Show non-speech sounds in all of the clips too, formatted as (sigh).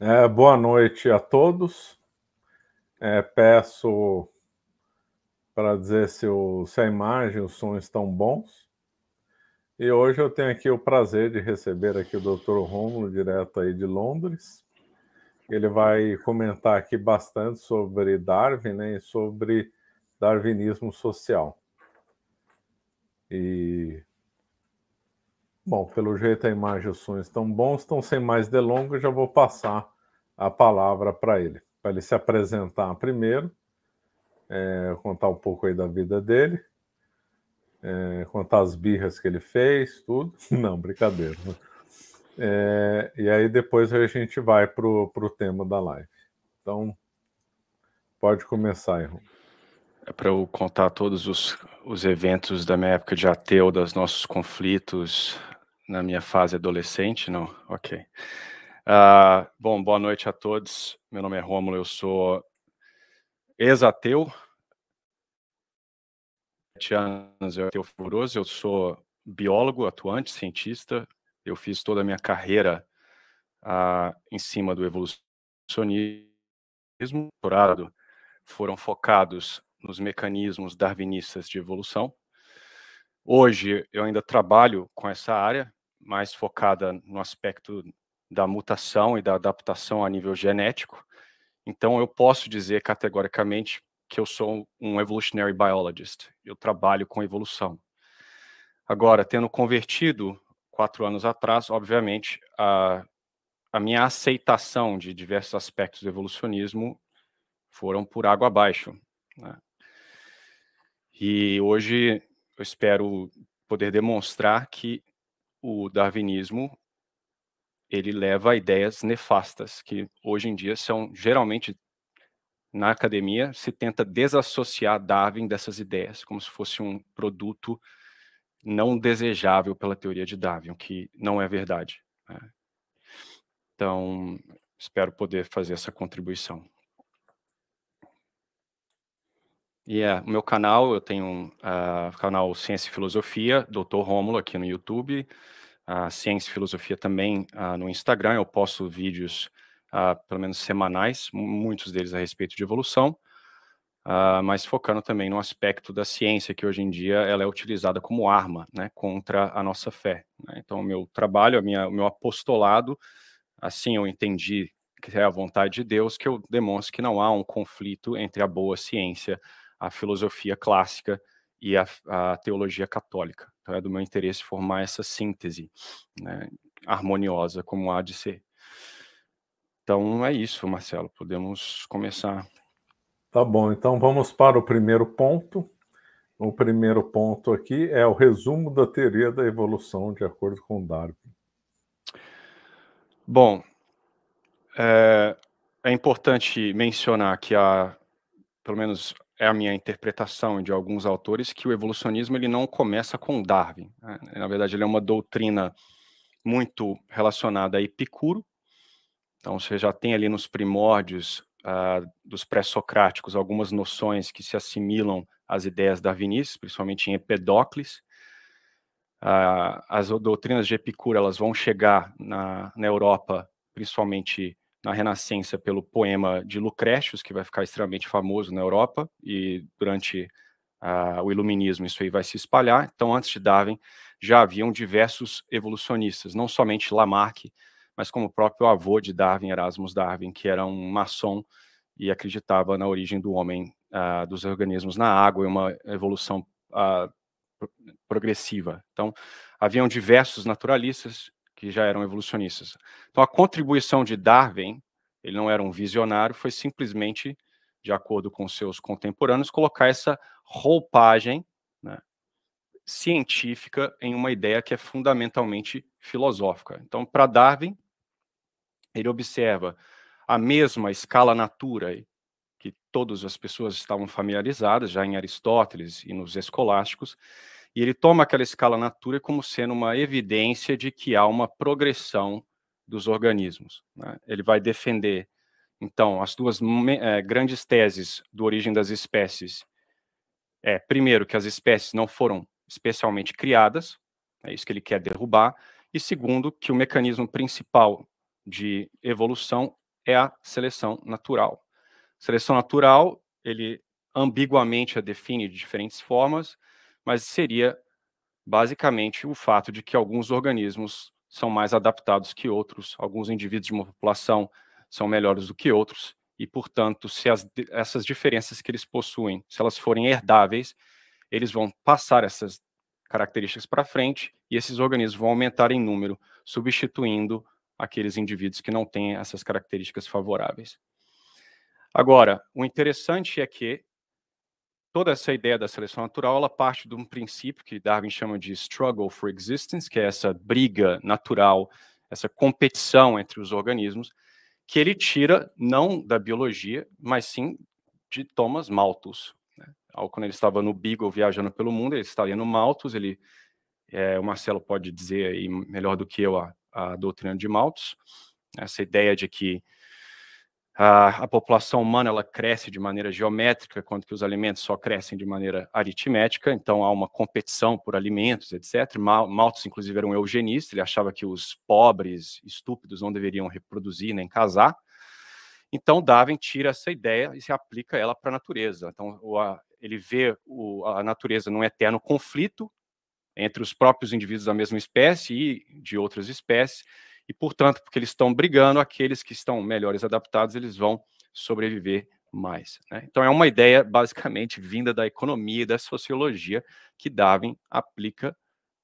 É, boa noite a todos. É, peço para dizer se, o, se a imagem e o som estão bons. E hoje eu tenho aqui o prazer de receber aqui o Dr. Rômulo, direto aí de Londres. Ele vai comentar aqui bastante sobre Darwin né, e sobre darwinismo social. E Bom, pelo jeito a imagem e o som estão bons, então sem mais delongas já vou passar a palavra para ele, para ele se apresentar primeiro, é, contar um pouco aí da vida dele, é, contar as birras que ele fez, tudo. (laughs) Não, brincadeira. Né? É, e aí depois a gente vai para o tema da live. Então, pode começar, Irmão. É para eu contar todos os, os eventos da minha época de ateu, dos nossos conflitos, na minha fase adolescente, não? Ok. Uh, bom, boa noite a todos. Meu nome é Rômulo, eu sou ex-ateu. Sete anos eu ateu furioso, eu sou biólogo, atuante, cientista. Eu fiz toda a minha carreira uh, em cima do evolucionismo. Doutorado foram focados nos mecanismos darwinistas de evolução. Hoje eu ainda trabalho com essa área, mais focada no aspecto da mutação e da adaptação a nível genético. Então, eu posso dizer categoricamente que eu sou um evolutionary biologist. Eu trabalho com evolução. Agora, tendo convertido quatro anos atrás, obviamente, a, a minha aceitação de diversos aspectos do evolucionismo foram por água abaixo. Né? E hoje eu espero poder demonstrar que o darwinismo ele leva a ideias nefastas que hoje em dia são geralmente na academia se tenta desassociar Darwin dessas ideias, como se fosse um produto não desejável pela teoria de Darwin, que não é verdade. Né? Então, espero poder fazer essa contribuição. E yeah, é, o meu canal, eu tenho um uh, ah, canal Ciência e Filosofia, Doutor Rômulo, aqui no YouTube. Uh, Ciência e Filosofia também uh, no Instagram. Eu posto vídeos, pelo menos semanais, muitos deles a respeito de evolução, mas focando também no aspecto da ciência, que hoje em dia ela é utilizada como arma né, contra a nossa fé. Né? Então, o meu trabalho, a minha, o meu apostolado, assim eu entendi que é a vontade de Deus, que eu demonstro que não há um conflito entre a boa ciência a filosofia clássica e a, a, teologia católica. Então é do meu interesse formar essa síntese né, harmoniosa, como há de ser. Então é isso, Marcelo, podemos começar. Tá bom, então vamos para o primeiro ponto. O primeiro ponto aqui é o resumo da teoria da evolução de acordo com Darwin. Bom, é, é importante mencionar que há, pelo menos é a minha interpretação de alguns autores que o evolucionismo ele não começa com Darwin. Né? Na verdade, ele é uma doutrina muito relacionada a Epicuro. Então, você já tem ali nos primórdios uh, dos pré-socráticos algumas noções que se assimilam às ideias darwinistas, principalmente em Empedocles. Uh, ah, as doutrinas de Epicuro elas vão chegar na, na Europa, principalmente na Renascença pelo poema de Lucrétius, que vai ficar extremamente famoso na Europa, e durante ah, o Iluminismo isso aí vai se espalhar. Então, antes de Darwin, já haviam diversos evolucionistas, não somente Lamarck, mas como o próprio avô de Darwin, Erasmus Darwin, que era um maçom e acreditava na origem do homem, ah, dos organismos na água e uma evolução ah, progressiva. Então, haviam diversos naturalistas que já eram evolucionistas. Então, a contribuição de Darwin, ele não era um visionário, foi simplesmente, de acordo com seus contemporâneos, colocar essa roupagem né, científica em uma ideia que é fundamentalmente filosófica. Então, para Darwin, ele observa a mesma escala natura que todas as pessoas estavam familiarizadas já em Aristóteles e nos escolásticos, e ele toma aquela escala natura como sendo uma evidência de que há uma progressão dos organismos. Né? Ele vai defender, então, as duas é, grandes teses do Origem das Espécies. É, primeiro, que as espécies não foram especialmente criadas, é isso que ele quer derrubar, e segundo, que o mecanismo principal de evolução é a seleção natural. Seleção natural, ele ambiguamente a define de diferentes formas, mas seria basicamente o fato de que alguns organismos são mais adaptados que outros, alguns indivíduos de uma população são melhores do que outros, e, portanto, se as, essas diferenças que eles possuem, se elas forem herdáveis, eles vão passar essas características para frente e esses organismos vão aumentar em número, substituindo aqueles indivíduos que não têm essas características favoráveis. Agora, o interessante é que toda essa ideia da seleção natural ela parte de um princípio que Darwin chama de struggle for existence, que é essa briga natural, essa competição entre os organismos, que ele tira não da biologia, mas sim de Thomas Malthus. Né? Quando ele estava no Beagle viajando pelo mundo, ele estaria no Malthus, ele, é, o Marcelo pode dizer aí melhor do que eu a, a doutrina de Malthus, essa ideia de que a, a população humana ela cresce de maneira geométrica, quando que os alimentos só crescem de maneira aritmética, então há uma competição por alimentos, etc. Malthus, inclusive, era um eugenista, ele achava que os pobres, estúpidos, não deveriam reproduzir nem casar. Então, Darwin tira essa ideia e se aplica ela para a natureza. Então, o, a, ele vê o, a natureza num eterno conflito entre os próprios indivíduos da mesma espécie e de outras espécies, e, portanto, porque eles estão brigando, aqueles que estão melhores adaptados, eles vão sobreviver mais. Né? Então, é uma ideia basicamente vinda da economia e da sociologia que Darwin aplica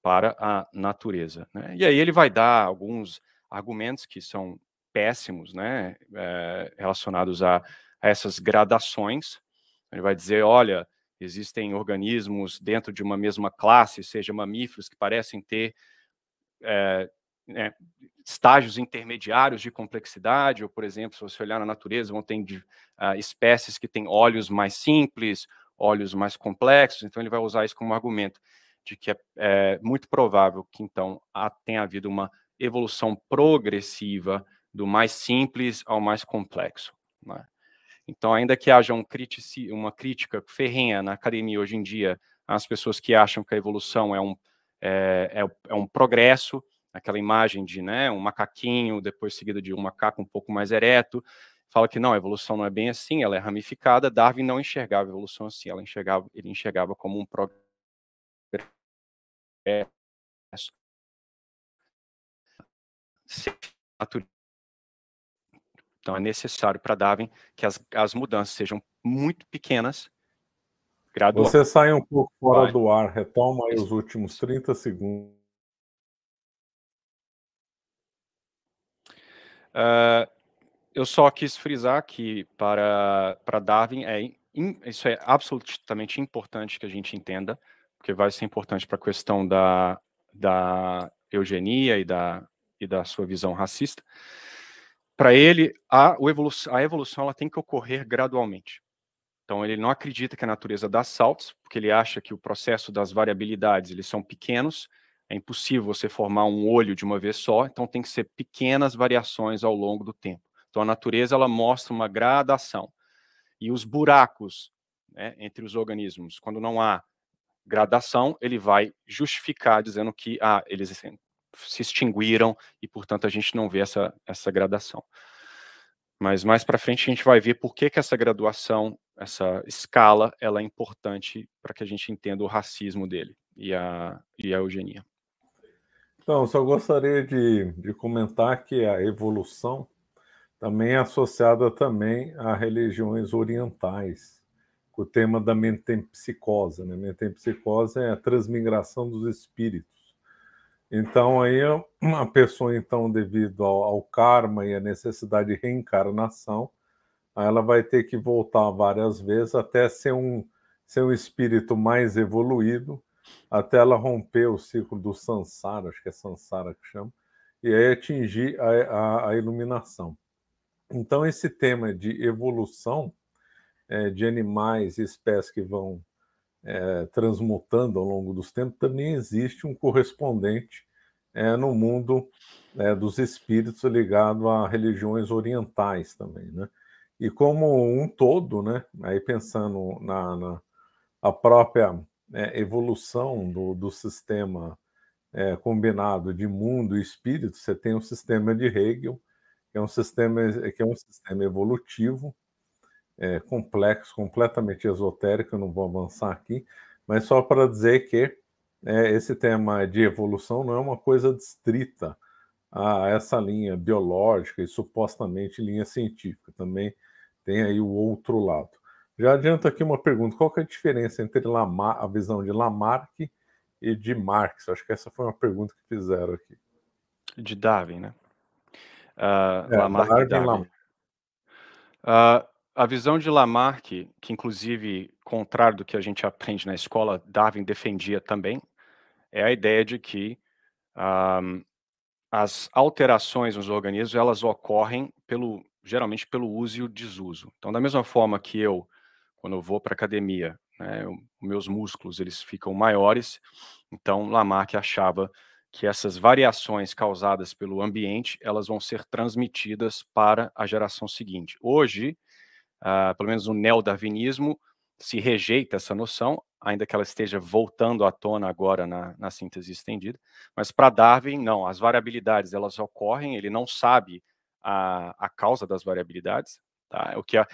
para a natureza. Né? E aí ele vai dar alguns argumentos que são péssimos, né, é, relacionados a, a, essas gradações. Ele vai dizer, olha, existem organismos dentro de uma mesma classe, seja mamíferos, que parecem ter é, estágios intermediários de complexidade, ou, por exemplo, se você olhar na natureza, vão ter uh, espécies que têm olhos mais simples, olhos mais complexos, então ele vai usar isso como argumento de que é, é muito provável que, então, há, tenha havido uma evolução progressiva do mais simples ao mais complexo. Né? Então, ainda que haja um critici, uma crítica ferrenha na academia hoje em dia, às pessoas que acham que a evolução é um, é, é, é um progresso, aquela imagem de né, um macaquinho, depois seguido de um macaco um pouco mais ereto, fala que não, a evolução não é bem assim, ela é ramificada. Darwin não enxergava a evolução assim, ela enxergava, ele enxergava como um progresso. Então é necessário para Darwin que as, as mudanças sejam muito pequenas Gradual. Você sai um pouco fora do ar, retoma aí os últimos 30 segundos. Uh, eu só quis frisar que para, para Darwin é in, isso é absolutamente importante que a gente entenda, porque vai ser importante para a questão da, da eugenia e da, e da sua visão racista. Para ele, a, evolução, a evolução ela tem que ocorrer gradualmente. Então ele não acredita que a natureza dá saltos, porque ele acha que o processo das variabilidades eles são pequenos é impossível você formar um olho de uma vez só, então tem que ser pequenas variações ao longo do tempo. Então a natureza ela mostra uma gradação. E os buracos né, entre os organismos, quando não há gradação, ele vai justificar dizendo que ah, eles se extinguiram e, portanto, a gente não vê essa, essa gradação. Mas mais para frente a gente vai ver por que, que essa graduação, essa escala, ela é importante para que a gente entenda o racismo dele e a, e a eugenia. Então, só gostaria de, de comentar que a evolução também é associada também a religiões orientais, com o tema da metempsicose. Né? Metempsicose é a transmigração dos espíritos. Então, aí a pessoa, então, devido ao, ao karma e à necessidade de reencarnação, ela vai ter que voltar várias vezes até ser um, ser um espírito mais evoluído até ela romper o ciclo do Sansara, acho que é Sansara que chama, e aí atingir a, a, a iluminação. Então, esse tema de evolução é, de animais e espécies que vão é, transmutando ao longo dos tempos, também existe um correspondente é, no mundo é, dos espíritos ligado a religiões orientais também, né? E como um todo, né? Aí pensando na, na a própria é, evolução do, do sistema é, combinado de mundo e espírito, você tem o um sistema de Hegel, que é um sistema, que é um sistema evolutivo, é, complexo, completamente esotérico, eu não vou avançar aqui, mas só para dizer que é, esse tema de evolução não é uma coisa distrita a essa linha biológica e supostamente linha científica, também tem aí o outro lado. Já adianto aqui uma pergunta: qual que é a diferença entre Lamar, a visão de Lamarck e de Marx? Acho que essa foi uma pergunta que fizeram aqui. De Darwin, né? Uh, é, Lamarck Darwin, Darwin. Lam uh, ah, a visão de Lamarck, que inclusive, contrário do que a gente aprende na escola, Darwin defendia também, é a ideia de que ah, as alterações nos organismos elas ocorrem pelo geralmente pelo uso e o desuso. Então, da mesma forma que eu quando eu vou para academia, né, eu, meus músculos eles ficam maiores. Então Lamarck achava que essas variações causadas pelo ambiente elas vão ser transmitidas para a geração seguinte. Hoje, uh, pelo menos no neodarwinismo se rejeita essa noção, ainda que ela esteja voltando à tona agora na, na síntese estendida. Mas para Darwin, não. As variabilidades elas ocorrem. Ele não sabe a, a causa das variabilidades. Tá? O que a,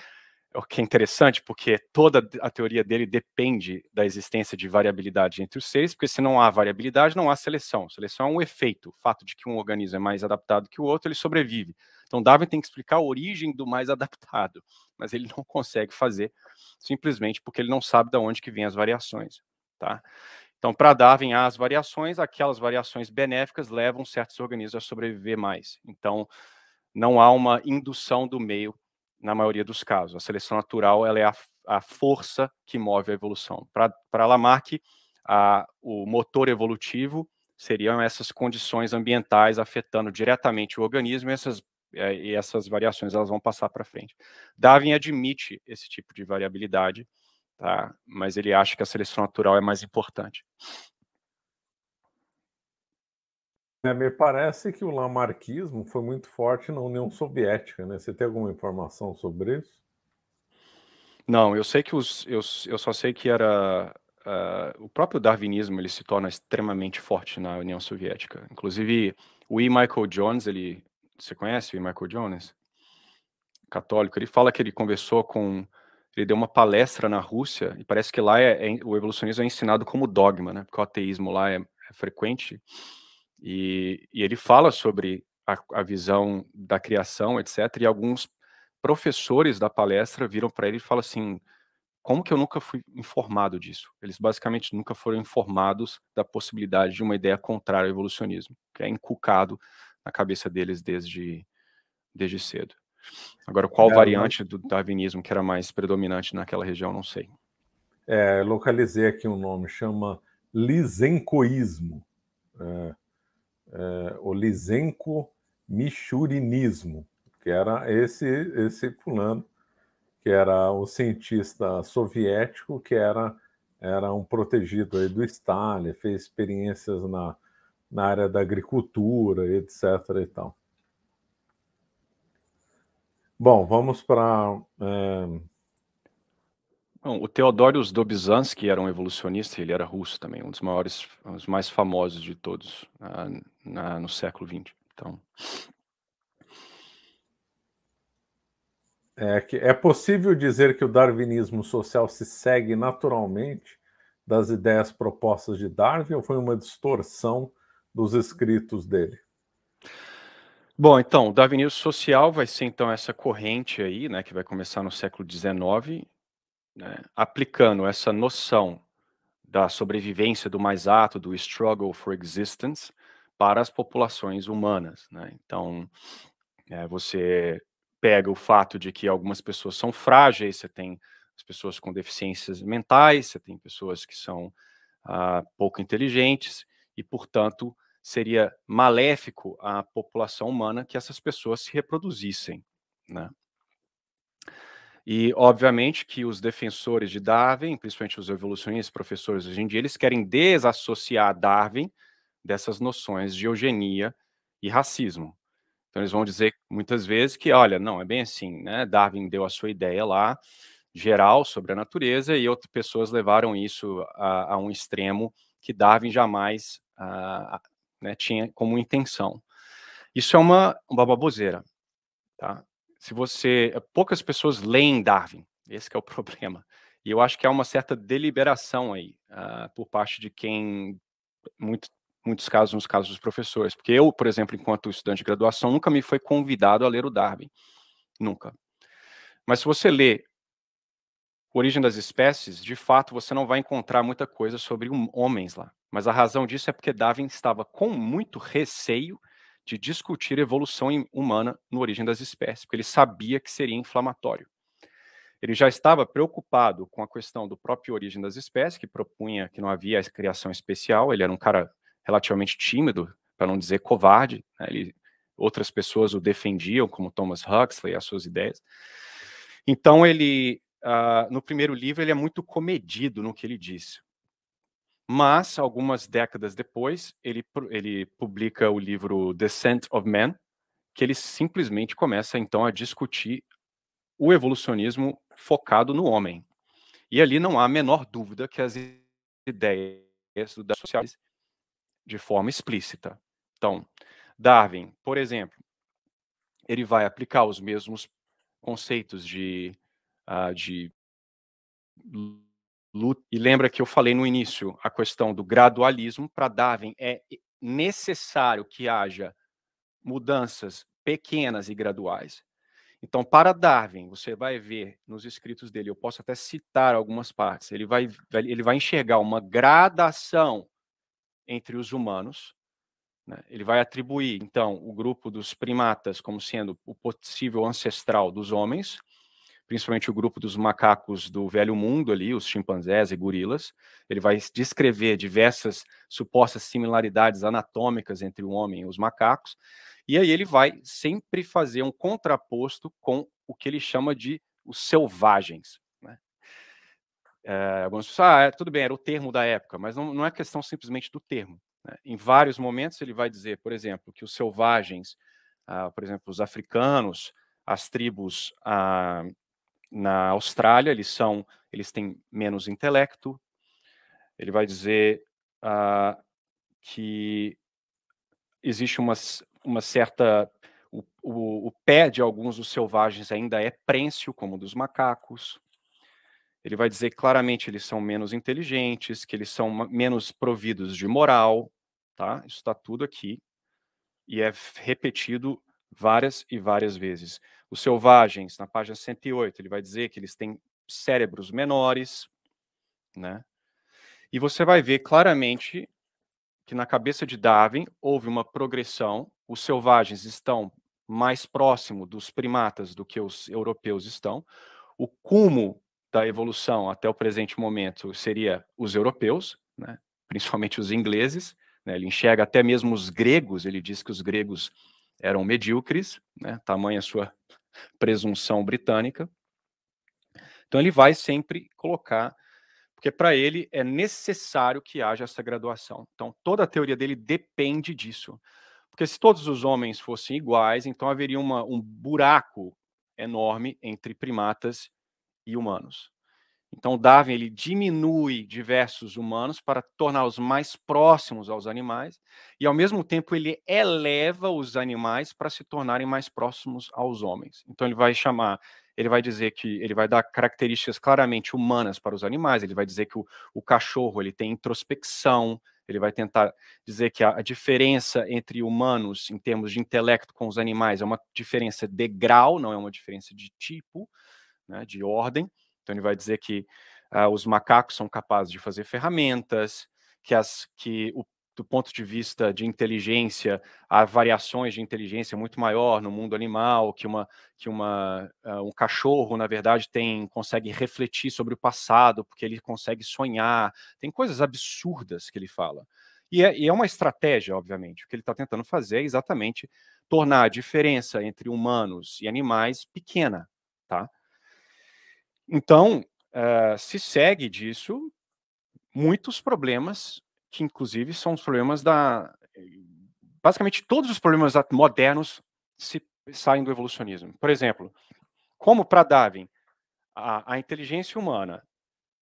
é o que é interessante, porque toda a teoria dele depende da existência de variabilidade entre os seres, porque se não há variabilidade, não há seleção. Seleção é um efeito, o fato de que um organismo é mais adaptado que o outro, ele sobrevive. Então Darwin tem que explicar a origem do mais adaptado, mas ele não consegue fazer, simplesmente porque ele não sabe de onde que vêm as variações, tá? Então, para Darwin, as variações, aquelas variações benéficas levam certos organismos a sobreviver mais. Então, não há uma indução do meio na maioria dos casos. A seleção natural ela é a, a força que move a evolução. Para Lamarck, a, o motor evolutivo seriam essas condições ambientais afetando diretamente o organismo e essas, é, e essas variações elas vão passar para frente. Darwin admite esse tipo de variabilidade, tá? mas ele acha que a seleção natural é mais importante. É, me parece que o lamarquismo foi muito forte na União Soviética, né? Você tem alguma informação sobre isso? Não, eu sei que os, eu, eu só sei que era uh, o próprio darwinismo ele se torna extremamente forte na União Soviética. Inclusive o E. Michael Jones, ele você conhece o E. Michael Jones? Católico, ele fala que ele conversou com ele deu uma palestra na Rússia e parece que lá é, é o evolucionismo é ensinado como dogma, né? Porque o ateísmo lá é, é frequente. E, e ele fala sobre a, a, visão da criação, etc. E alguns professores da palestra viram para ele e falam assim: como que eu nunca fui informado disso? Eles basicamente nunca foram informados da possibilidade de uma ideia contrária ao evolucionismo, que é inculcado na cabeça deles desde, desde cedo. Agora, qual é, variante do darwinismo que era mais predominante naquela região, não sei. É, localizei aqui um nome, chama lisencoísmo. É, eh, o lisenco michurinismo, que era esse, esse fulano, que era um cientista soviético, que era, era um protegido aí do Stalin, fez experiências na, na área da agricultura, etc. E tal. Bom, vamos para. Eh, Bom, o Theodorius Dobzhansky era um evolucionista, ele era russo também, um dos maiores, um dos mais famosos de todos na, no século XX. Então, é, que é possível dizer que o darwinismo social se segue naturalmente das ideias propostas de Darwin ou foi uma distorção dos escritos dele? Bom, então, o darwinismo social vai ser então essa corrente aí, né, que vai começar no século XIX né, aplicando essa noção da sobrevivência do mais ato, do struggle for existence, para as populações humanas. Né? Então, é, você pega o fato de que algumas pessoas são frágeis, você tem as pessoas com deficiências mentais, você tem pessoas que são ah, pouco inteligentes, e, portanto, seria maléfico à população humana que essas pessoas se reproduzissem. Né? E, obviamente, que os defensores de Darwin, principalmente os evolucionistas, professores hoje em dia, eles querem desassociar Darwin dessas noções de eugenia e racismo. Então, eles vão dizer muitas vezes que, olha, não, é bem assim, né? Darwin deu a sua ideia lá, geral, sobre a natureza, e outras pessoas levaram isso a, a um extremo que Darwin jamais a, ah, ah, né, tinha como intenção. Isso é uma, uma baboseira, tá? se você. Poucas pessoas leem Darwin, esse é o (laughs) problema. E eu acho que há uma certa deliberação aí, uh, por parte de quem, muito, muitos casos, nos casos dos professores. Porque eu, por exemplo, enquanto estudante de graduação, nunca me foi convidado a ler o Darwin. Nunca. Mas se você lê Origem das Espécies, de fato você não vai encontrar muita coisa sobre homens lá. Mas a razão disso é porque Darwin estava com muito receio de discutir evolução humana no Origem das Espécies, porque ele sabia que seria inflamatório. Ele já estava preocupado com a questão do próprio Origem das Espécies, que propunha que não havia criação especial, ele era um cara relativamente tímido, para não dizer covarde, né? ele, outras pessoas o defendiam, como Thomas Huxley, as suas ideias. Então ele, uh, no primeiro livro, ele é muito comedido no que ele disse. Mas, algumas décadas depois, ele, ele publica o livro Descent of Man, que ele simplesmente começa, então, a discutir o evolucionismo focado no homem. E ali não há a menor dúvida que as ideias das sociais de forma explícita. Então, Darwin, por exemplo, ele vai aplicar os mesmos conceitos de, uh, de luta. E lembra que eu falei no início a questão do gradualismo para Darwin é necessário que haja mudanças pequenas e graduais. Então, para Darwin, você vai ver nos escritos dele, eu posso até citar algumas partes, ele vai, ele vai enxergar uma gradação entre os humanos. Né? Ele vai atribuir, então, o grupo dos primatas como sendo o possível ancestral dos homens, principalmente o grupo dos macacos do Velho Mundo ali, os chimpanzés e gorilas. Ele vai descrever diversas supostas similaridades anatômicas entre o homem e os macacos. E aí ele vai sempre fazer um contraposto com o que ele chama de os selvagens. Né? É, algumas pessoas, ah, é, tudo bem, era o termo da época, mas não, não é questão simplesmente do termo. Né? Em vários momentos ele vai dizer, por exemplo, que os selvagens, ah, por exemplo, os africanos, as tribos ah, na Austrália, eles são, eles têm menos intelecto. Ele vai dizer uh, que existe uma, uma certa o, o, o, pé de alguns dos selvagens ainda é prêncio, como o dos macacos. Ele vai dizer claramente eles são menos inteligentes, que eles são menos providos de moral, tá? Isso está tudo aqui e é repetido várias e várias vezes. Os selvagens, na página 108, ele vai dizer que eles têm cérebros menores, né? E você vai ver claramente que na cabeça de Darwin houve uma progressão. Os selvagens estão mais próximo dos primatas do que os europeus estão. O cumo da evolução até o presente momento seria os europeus, né? (laughs) principalmente os ingleses. Né? Ele enxerga até mesmo os gregos. Ele diz que os gregos eram medíocres, né? tamanha sua presunção britânica. Então ele vai sempre colocar, porque para ele é necessário que haja essa graduação. Então toda a teoria dele depende disso. Porque se todos os homens fossem iguais, então haveria uma, um buraco enorme entre primatas e humanos. Então, Darwin ele diminui diversos humanos para torná-los mais próximos aos animais e, ao mesmo tempo, ele eleva os animais para se tornarem mais próximos aos homens. Então, ele vai chamar, ele vai dizer que ele vai dar características claramente humanas para os animais. Ele vai dizer que o, o cachorro ele tem introspecção. Ele vai tentar dizer que a, a diferença entre humanos em termos de intelecto com os animais é uma diferença de grau, não é uma diferença de tipo, né, de ordem. Então ele vai dizer que ah, os macacos são capazes de fazer ferramentas, que, as, que o, do ponto de vista de inteligência, há variações de inteligência muito maior no mundo animal, que, uma, que uma, ah, um cachorro, na verdade, tem consegue refletir sobre o passado, porque ele consegue sonhar. Tem coisas absurdas que ele fala. E é, e é uma estratégia, obviamente. O que ele está tentando fazer é exatamente tornar a diferença entre humanos e animais pequena, tá? Então, uh, se segue disso muitos problemas, que inclusive são os problemas da. Eh, basicamente, todos os problemas modernos se saem do evolucionismo. Por exemplo, como para Darwin, a, a inteligência humana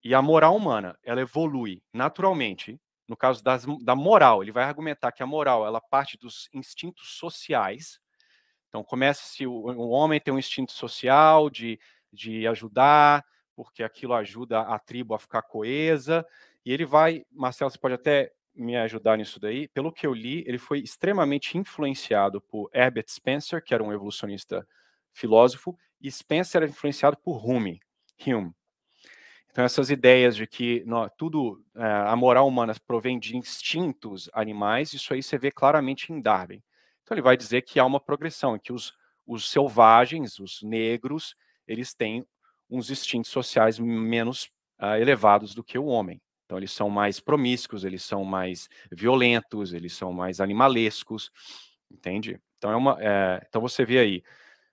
e a moral humana ela evolui naturalmente. No caso das, da moral, ele vai argumentar que a moral ela parte dos instintos sociais. Então começa se o, o homem tem um instinto social de de ajudar, porque aquilo ajuda a tribo a ficar coesa. E ele vai, Marcelo, você pode até me ajudar nisso daí. Pelo que eu li, ele foi extremamente influenciado por Herbert Spencer, que era um evolucionista filósofo, e Spencer era influenciado por Hume. Hume. Então, essas ideias de que não, tudo, eh, a moral humana provém de instintos animais, isso aí você vê claramente em Darwin. Então, ele vai dizer que há uma progressão, que os, os selvagens, os negros, eles têm uns instintos sociais menos uh, elevados do que o homem. Então, eles são mais promíscuos, eles são mais violentos, eles são mais animalescos, entende? Então, é uma, é, então você vê aí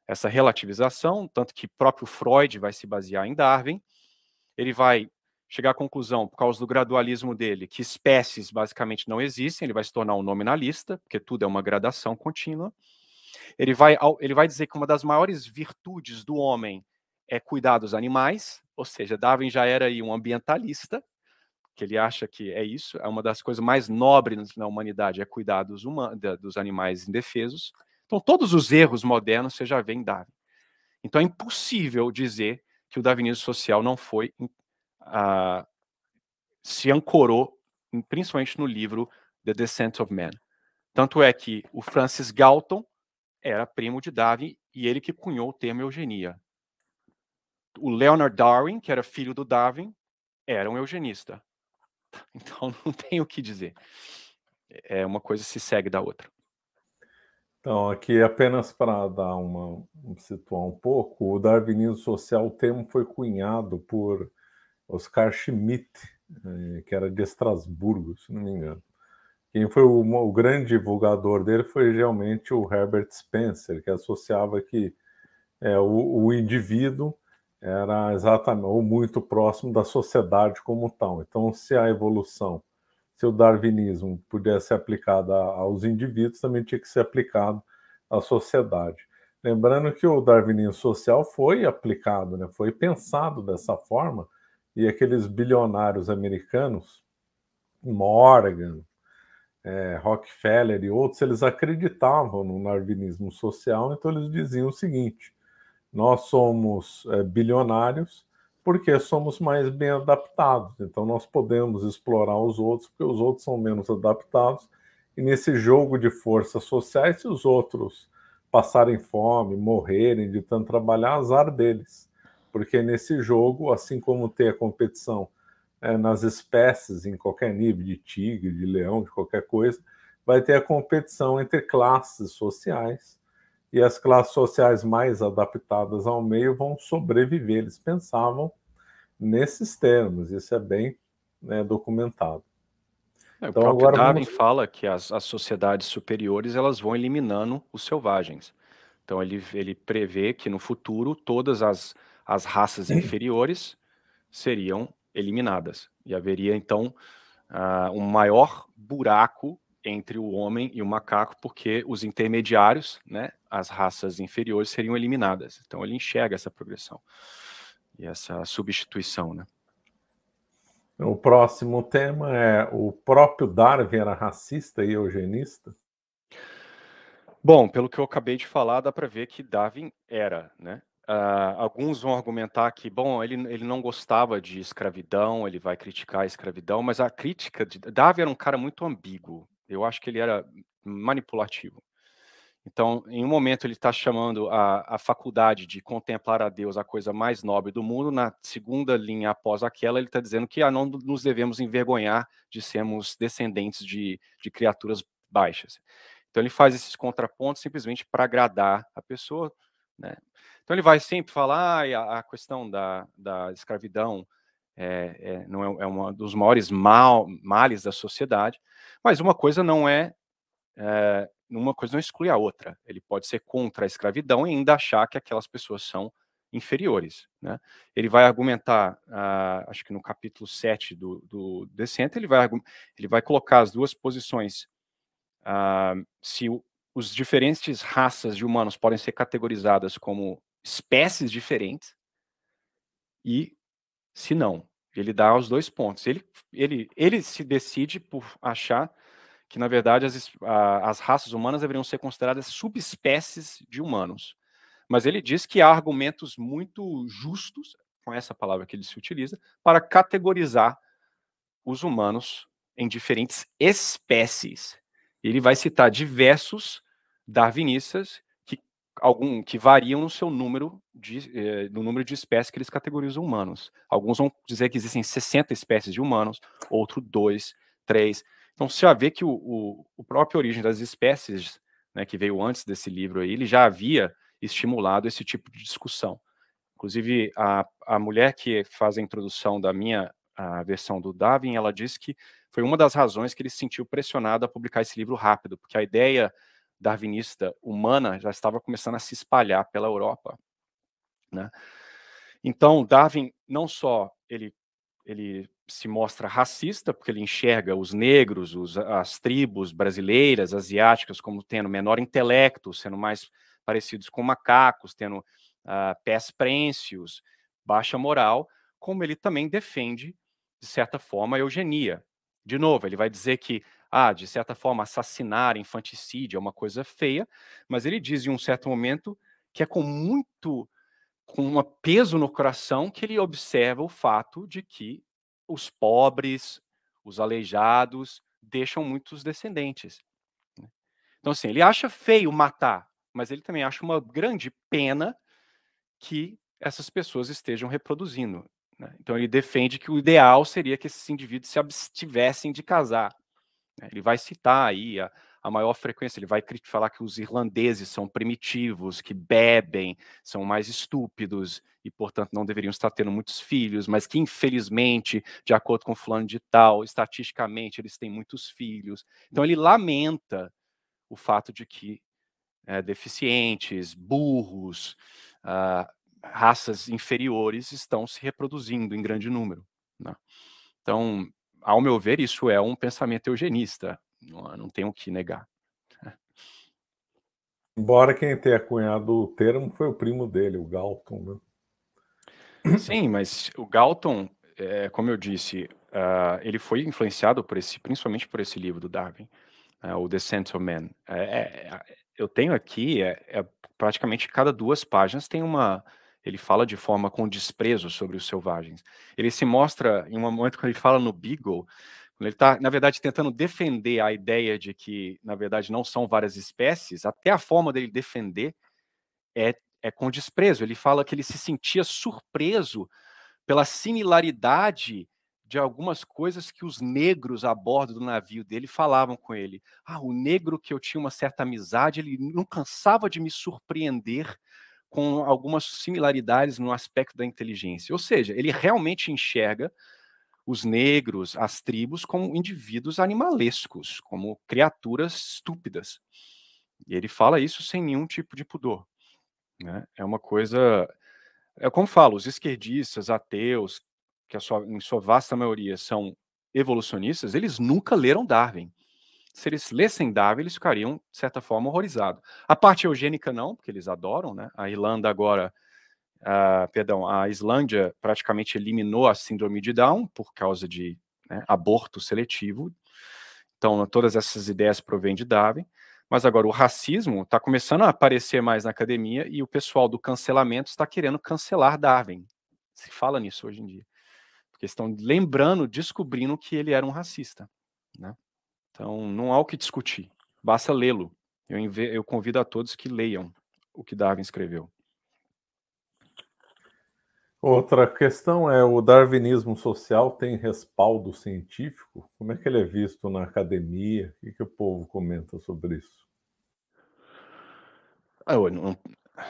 essa relativização, tanto que próprio Freud vai se basear em Darwin, ele vai chegar à conclusão, por causa do gradualismo dele, que espécies basicamente não existem, ele vai se tornar um nominalista, porque tudo é uma gradação contínua, ele vai, ele vai dizer que uma das maiores virtudes do homem é cuidar dos animais, ou seja, Darwin já era aí um ambientalista, que ele acha que é isso, é uma das coisas mais nobres na humanidade, é cuidar dos, humanos, dos animais indefesos. Então, todos os erros modernos você já vê em Darwin. Então, é impossível dizer que o darwinismo social não foi, uh, se ancorou, principalmente no livro The Descent of Man. Tanto é que o Francis Galton, era primo de Darwin e ele que cunhou o termo eugenia. O Leonard Darwin, que era filho do Darwin, era um eugenista. (laughs) Então não tem o que dizer. É uma coisa se segue da outra. Então, aqui apenas para dar uma situar um pouco, o darwinismo social, o termo foi cunhado por Oscar Schmidt, eh, que era de Estrasburgo, se não me engano. Quem foi o, o grande divulgador dele foi realmente o Herbert Spencer, que associava que é, o, o, indivíduo era exatamente ou muito próximo da sociedade como tal. Então, se a evolução, se o darwinismo pudesse ser aplicado aos indivíduos, também tinha que ser aplicado à sociedade. Lembrando que o darwinismo social foi aplicado, né? foi pensado dessa forma, e aqueles bilionários americanos, Morgan, é, Rockefeller e outros, eles acreditavam no darwinismo social, então eles diziam o seguinte: nós somos é, bilionários porque somos mais bem adaptados, então nós podemos explorar os outros porque os outros são menos adaptados, e nesse jogo de forças sociais, se os outros passarem fome, morrerem de tanto trabalhar, azar deles. Porque nesse jogo, assim como tem a competição é, nas espécies, em qualquer nível, de tigre, de leão, de qualquer coisa, vai ter a competição entre classes sociais e as classes sociais mais adaptadas ao meio vão sobreviver. Eles pensavam nesses termos, isso é bem né, documentado. É, então, o próprio agora Darwin vamos... fala que as, as sociedades superiores elas vão eliminando os selvagens. Então ele, ele prevê que no futuro todas as, as raças (clears throat) inferiores seriam eliminadas. E haveria, então, uh, um maior buraco entre o homem e o macaco, porque os intermediários, né, as raças inferiores, seriam eliminadas. Então ele enxerga essa progressão e essa substituição. Né? O próximo tema é: o próprio Darwin era racista e eugenista? Bom, pelo que eu acabei de falar, dá para ver que Darwin era, né? Uh, alguns vão argumentar que, bom, ele, ele não gostava de escravidão, ele vai criticar a escravidão, mas a crítica de Davi era um cara muito ambíguo. Eu acho que ele era manipulativo. Então, em um momento, ele está chamando a, a faculdade de contemplar a Deus a coisa mais nobre do mundo. Na segunda linha após aquela, ele está dizendo que ah, não nos devemos envergonhar de sermos descendentes de, de criaturas baixas. Então, ele faz esses contrapontos simplesmente para agradar a pessoa. Né? Então ele vai sempre falar ah, a, questão da, da escravidão é, é, não é, é um dos maiores mal, males da sociedade, mas uma coisa não é, é, uma coisa não exclui a outra. Ele pode ser contra a escravidão e ainda achar que aquelas pessoas são inferiores. Né? Ele vai argumentar, ah, acho que no capítulo 7 do, do Decente, ele vai, ele vai colocar as duas posições, ah, se os diferentes raças de humanos podem ser categorizadas como espécies diferentes. E se não, ele dá os dois pontos. Ele, ele, ele se decide por achar que, na verdade, as, a, as raças humanas deveriam ser consideradas subespécies de humanos. Mas ele diz que há argumentos muito justos, com essa palavra que ele se utiliza, para categorizar os humanos em diferentes espécies. Ele vai citar diversos darwinistas algum que variam no seu número de, eh, no número de espécies que eles categorizam humanos. Alguns vão dizer que existem 60 espécies de humanos, outro 2, 3. Então você já vê que o, o, o próprio origem das espécies, né, que veio antes desse livro aí, ele já havia estimulado esse tipo de discussão. Inclusive, a, a mulher que faz a introdução da minha a versão do Darwin, ela disse que foi uma das razões que ele se sentiu pressionado a publicar esse livro rápido, porque a ideia darwinista humana já estava começando a se espalhar pela Europa. Né? Então, Darwin não só ele, ele se mostra racista, porque ele enxerga os negros, os, as tribos brasileiras, asiáticas, como tendo menor intelecto, sendo mais parecidos com macacos, tendo uh, pés prêncios, baixa moral, como ele também defende, de certa forma, a eugenia. De novo, ele vai dizer que ah, de certa forma, assassinar, infanticídio é uma coisa feia, mas ele diz em um certo momento que é com muito, com um peso no coração que ele observa o fato de que os pobres, os aleijados, deixam muitos descendentes. Né. Então, assim, ele acha feio matar, mas ele também acha uma grande pena que essas pessoas estejam reproduzindo. Né. Então, ele defende que o ideal seria que esses indivíduos se abstivessem de casar. Né, ele vai citar aí a, a maior frequência, ele vai falar que os irlandeses são primitivos, que bebem, são mais estúpidos e, portanto, não deveriam estar tendo muitos filhos, mas que, infelizmente, de acordo com fulano de tal, estatisticamente, eles têm muitos filhos. Então, ele lamenta o fato de que é, deficientes, burros, ah, raças inferiores estão se reproduzindo em grande número. Né? Então, ao meu ver, isso é um pensamento eugenista, não, não tenho o que negar. Embora quem tenha cunhado o termo foi o primo dele, o Galton. Né? Sim, mas o Galton, é, como eu disse, uh, ele foi influenciado por esse, principalmente por esse livro do Darwin, uh, o The Gentleman. É, é, é, eu tenho aqui, é, é, praticamente cada duas páginas tem uma ele fala de forma com desprezo sobre os selvagens. Ele se mostra, em um momento quando ele fala no Beagle, ele está, na verdade, tentando defender a ideia de que, na verdade, não são várias espécies, até a forma dele defender é, é com desprezo. Ele fala que ele se sentia surpreso pela similaridade de algumas coisas que os negros a bordo do navio dele falavam com ele. Ah, o negro que eu tinha uma certa amizade, ele não cansava de me surpreender com algumas similaridades no aspecto da inteligência. Ou seja, ele realmente enxerga os negros, as tribos, como indivíduos animalescos, como criaturas estúpidas. E ele fala isso sem nenhum tipo de pudor. Né? É uma coisa. É como falo, os esquerdistas, ateus, que sua, em sua vasta maioria são evolucionistas, eles nunca leram Darwin se eles lessem Darwin, eles ficariam, de certa forma, horrorizados. A parte eugênica não, porque eles adoram, né? A Irlanda agora, uh, perdão, a Islândia praticamente eliminou a síndrome de Down por causa de né, aborto seletivo. Então, todas essas ideias provêm de Darwin. Mas agora o racismo está começando a aparecer mais na academia e o pessoal do cancelamento está querendo cancelar Darwin. Se fala nisso hoje em dia. Porque estão lembrando, descobrindo que ele era um racista. Né? Então, não há o que discutir, basta lê-lo. Eu, eu convido a todos que leiam o que Darwin escreveu. Outra questão é o darwinismo social tem respaldo científico? Como é que ele é visto na academia? O que, que o povo comenta sobre isso? Ah, não,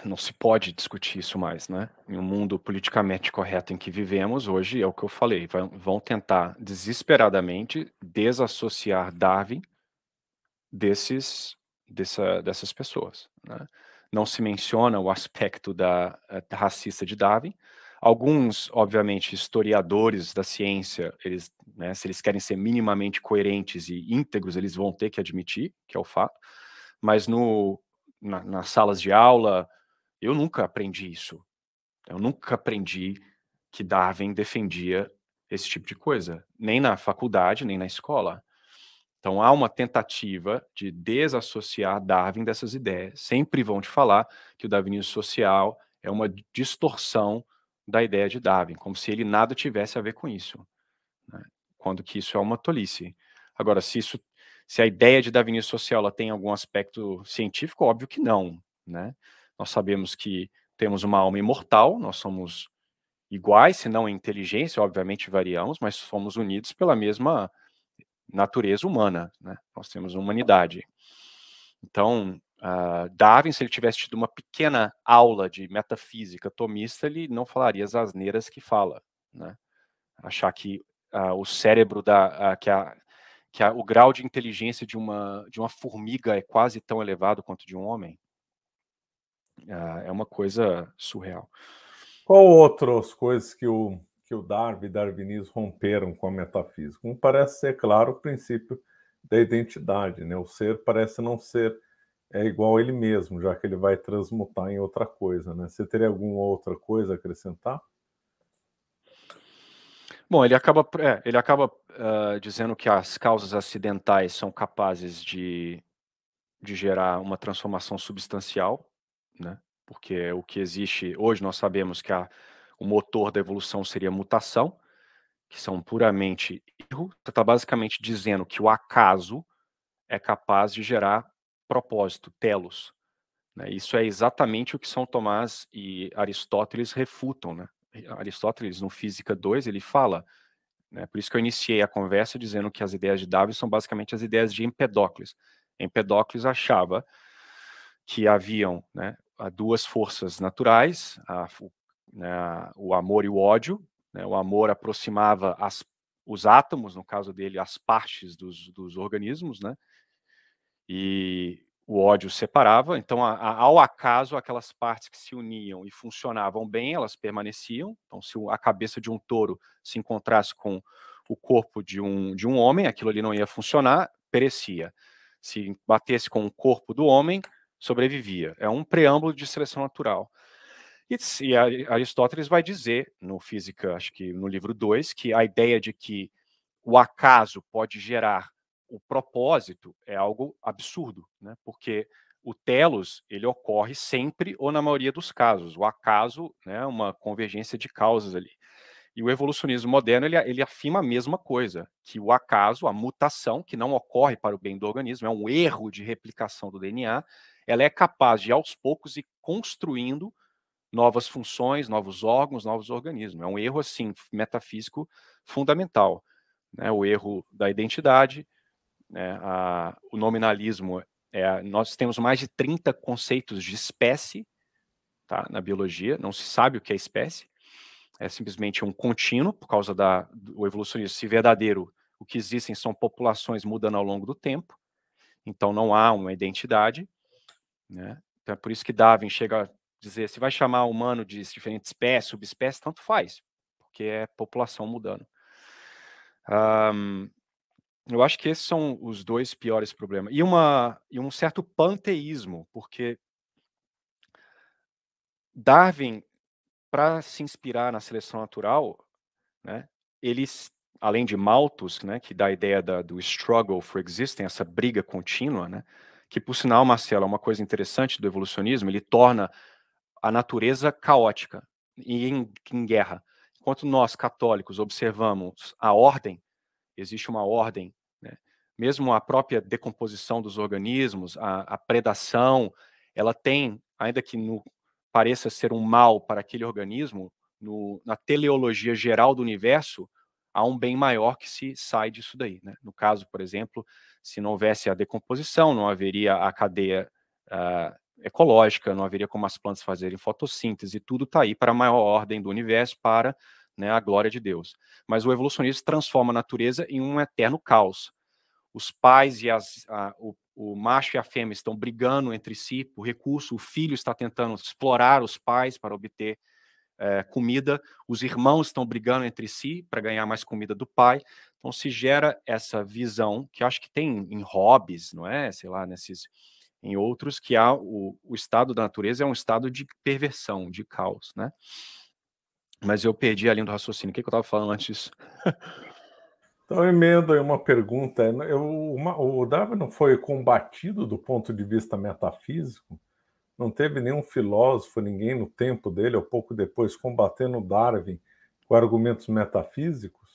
não se pode discutir isso mais, né? Em um mundo politicamente correto em que vivemos hoje, é o que eu falei, vão tentar desesperadamente desassociar Darwin desses dessa, dessas pessoas, né? Não se menciona o aspecto da, da eh, racista de Darwin. Alguns, obviamente, historiadores da ciência, eles, né, se eles querem ser minimamente coerentes e íntegros, eles vão ter que admitir que é o fato. Mas no na, nas salas de aula. Eu nunca aprendi isso. Eu nunca aprendi que Darwin defendia esse tipo de coisa, nem na faculdade, nem na escola. Então há uma tentativa de desassociar Darwin dessas ideias. Sempre vão te falar que o darwinismo social é uma distorção da ideia de Darwin, como se ele nada tivesse a ver com isso, né? quando que isso é uma tolice. Agora, se isso se a ideia de Darwinismo social ela tem algum aspecto científico, óbvio que não, né? Nós sabemos que temos uma alma imortal, nós somos iguais, se não em inteligência, obviamente variamos, mas somos unidos pela mesma natureza humana, né? Nós temos uma humanidade. Então, uh, Darwin, se ele tivesse tido uma pequena aula de metafísica tomista, ele não falaria as asneiras que fala, né? Achar que uh, o cérebro da uh, que a que a, o grau de inteligência de uma, de uma formiga é quase tão elevado quanto de um homem, é, é uma coisa surreal. Qual outras coisas que o, que o Darwin e darwinismo romperam com a metafísica? Um parece ser, claro, o princípio da identidade, né? O ser parece não ser é igual a ele mesmo, já que ele vai transmutar em outra coisa, né? Você teria alguma outra coisa a acrescentar? Bom, ele acaba, é, ele acaba uh, dizendo que as causas acidentais são capazes de, de gerar uma transformação substancial, né? porque o que existe hoje nós sabemos que a, o motor da evolução seria mutação, que são puramente erro. Você está basicamente dizendo que o acaso é capaz de gerar propósito, telos. Né? Isso é exatamente o que São Tomás e Aristóteles refutam. Né? Aristóteles, no Física 2, ele fala, né, por isso que eu iniciei a conversa dizendo que as ideias de Darwin são basicamente as ideias de Empedocles. Empedocles achava que haviam né, duas forças naturais, a, né, o amor e o ódio. Né, o amor aproximava as, os átomos, no caso dele, as partes dos, dos organismos, né, e o ódio separava, então, a, a, ao acaso, aquelas partes que se uniam e funcionavam bem, elas permaneciam. Então, se a cabeça de um touro se encontrasse com o corpo de um, de um homem, aquilo ali não ia funcionar, perecia. Se batesse com o corpo do homem, sobrevivia. É um preâmbulo de seleção natural. E, e Aristóteles vai dizer, no Física, acho que no livro 2, que a ideia de que o acaso pode gerar o propósito é algo absurdo, né? porque o telos ele ocorre sempre ou na maioria dos casos, o acaso, né, uma convergência de causas ali. E o evolucionismo moderno ele, ele afirma a mesma coisa, que o acaso, a mutação que não ocorre para o bem do organismo, é um erro de replicação do DNA, ela é capaz de aos poucos ir construindo novas funções, novos órgãos, novos organismos. É um erro assim metafísico fundamental, né? O erro da identidade, né? A, o nominalismo é nós temos mais de 30 conceitos de espécie tá? na biologia, não se sabe o que é espécie, é simplesmente um contínuo, por causa da, do evolucionismo. Se verdadeiro, o que existem são populações mudando ao longo do tempo, então não há uma identidade. Né? Então é por isso que Darwin chega a dizer: se vai chamar humano de diferente espécie, subespécie, tanto faz, porque é população mudando. Um, eu acho que esses são os dois piores problemas. E, uma, e um certo panteísmo, porque Darwin, para se inspirar na seleção natural, né, além de Malthus, né, que dá a ideia da, do struggle for existence, essa briga contínua, né, que, por sinal, Marcelo, é uma coisa interessante do evolucionismo, ele torna a natureza caótica e em, em guerra. Enquanto nós, católicos, observamos a ordem, existe uma ordem. Né? Mesmo a própria decomposição dos organismos, a, a predação, ela tem, ainda que no, pareça ser um mal para aquele organismo, no, na teleologia geral do universo, há um bem maior que se sai disso daí. Né? No caso, por exemplo, se não houvesse a decomposição, não haveria a cadeia uh, ecológica, não haveria como as plantas fazerem fotossíntese, tudo está aí para a maior ordem do universo, para né, a glória de Deus. Mas o evolucionismo transforma a natureza em um eterno caos. Os pais e as, a, o, o macho e a fêmea estão brigando entre si por recurso, o filho está tentando explorar os pais para obter é, comida, os irmãos estão brigando entre si para ganhar mais comida do pai. Então se gera essa visão que acho que tem em Hobbes, não é? Sei lá, nesses em outros que há o, o estado da natureza é um estado de perversão, de caos, né? Mas eu perdi a linha do raciocínio. O que, que eu estava falando antes disso? (laughs) então, emendo aí uma pergunta. Eu, uma, o Darwin não foi combatido do ponto de vista metafísico? Não teve nenhum filósofo, ninguém no tempo dele, ou pouco depois, combatendo Darwin com argumentos metafísicos?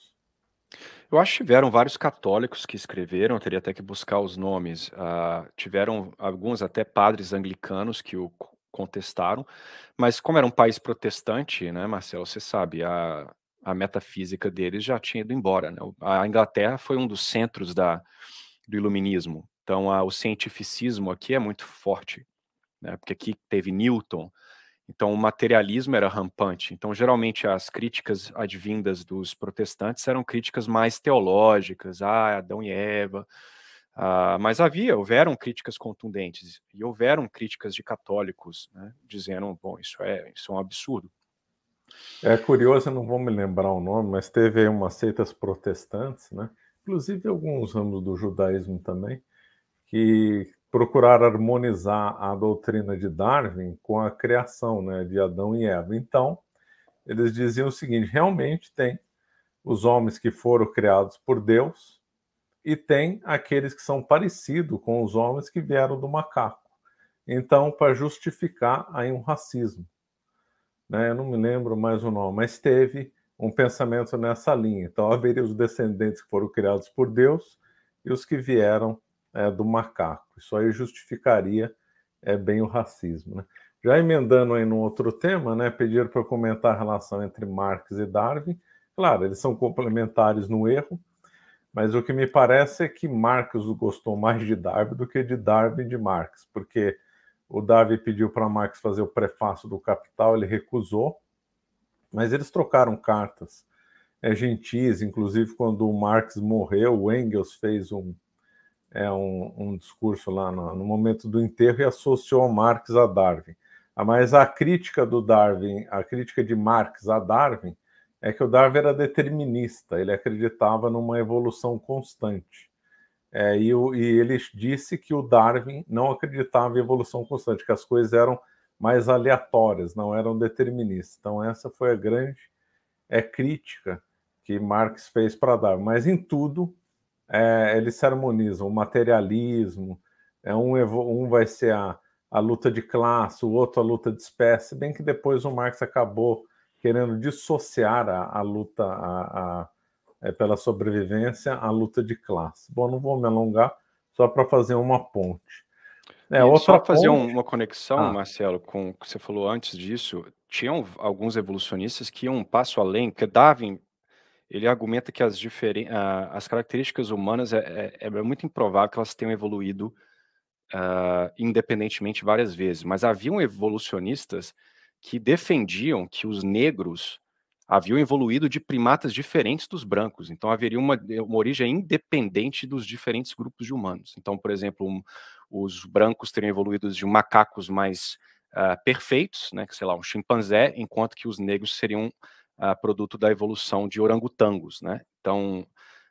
Eu acho que tiveram vários católicos que escreveram, teria até que buscar os nomes. Uh, tiveram alguns até padres anglicanos que o contestaram, mas como era um país protestante, né, Marcelo, você sabe, a, a metafísica deles já tinha ido embora. Né? A Inglaterra foi um dos centros da, do iluminismo, então a, o cientificismo aqui é muito forte, né? porque aqui teve Newton, então o materialismo era rampante. Então, geralmente, as críticas advindas dos protestantes eram críticas mais teológicas, ah, Adão e Eva, Uh, mas havia, houveram críticas contundentes e houveram críticas de católicos, né, dizendo, bom, isso é, isso é um absurdo. É curioso, eu não vou me lembrar o nome, mas teve aí umas seitas protestantes, né, inclusive alguns ramos do judaísmo também, que procuraram harmonizar a doutrina de Darwin com a criação né, de Adão e Eva. Então, eles diziam o seguinte: realmente tem os homens que foram criados por Deus, e tem aqueles que são parecidos com os homens que vieram do macaco. Então, para justificar aí um racismo. Né? Eu não me lembro mais o nome, mas teve um pensamento nessa linha. Então, haveria os descendentes que foram criados por Deus e os que vieram é, do macaco. Isso aí justificaria é, bem o racismo. Né? Já emendando aí num outro tema, né, pediram para comentar a relação entre Marx e Darwin. Claro, eles são complementares no erro, mas o que me parece é que Marx gostou mais de Darwin do que de Darwin de Marx, porque o Darwin pediu para Marx fazer o prefácio do Capital, ele recusou, mas eles trocaram cartas é, gentis, inclusive quando o Marx morreu, o Engels fez um, é, um, um discurso lá no, no, momento do enterro e associou Marx a Darwin. Ah, mas a crítica do Darwin, a crítica de Marx a Darwin, é que o Darwin era determinista, ele acreditava numa evolução constante. É, e, e ele disse que o Darwin não acreditava em evolução constante, que as coisas eram mais aleatórias, não eram deterministas. Então, essa foi a grande é, crítica que Marx fez para Darwin. Mas em tudo, é, eles se harmonizam. O materialismo, é, um, um vai ser a, a luta de classe, o outro a luta de espécie, bem que depois o Marx acabou querendo dissociar a, a luta a, a, é, pela sobrevivência à luta de classe. Bom, não vou me alongar, só para fazer uma ponte. É, outra só fazer ponte... uma conexão, ah. Marcelo, com o que você falou antes disso, tinham alguns evolucionistas que iam um passo além, que Darwin ele argumenta que as, diferen... as características humanas é, é, é muito improvável que elas tenham evoluído ah, independentemente várias vezes, mas haviam evolucionistas que defendiam que os negros haviam evoluído de primatas diferentes dos brancos. Então haveria uma, eh, uma origem independente dos diferentes grupos de humanos. Então, por exemplo, um, os brancos teriam evoluído de macacos mais uh, perfeitos, né, que sei lá, um chimpanzé, enquanto que os negros seriam uh, produto da evolução de orangotangos, né? Então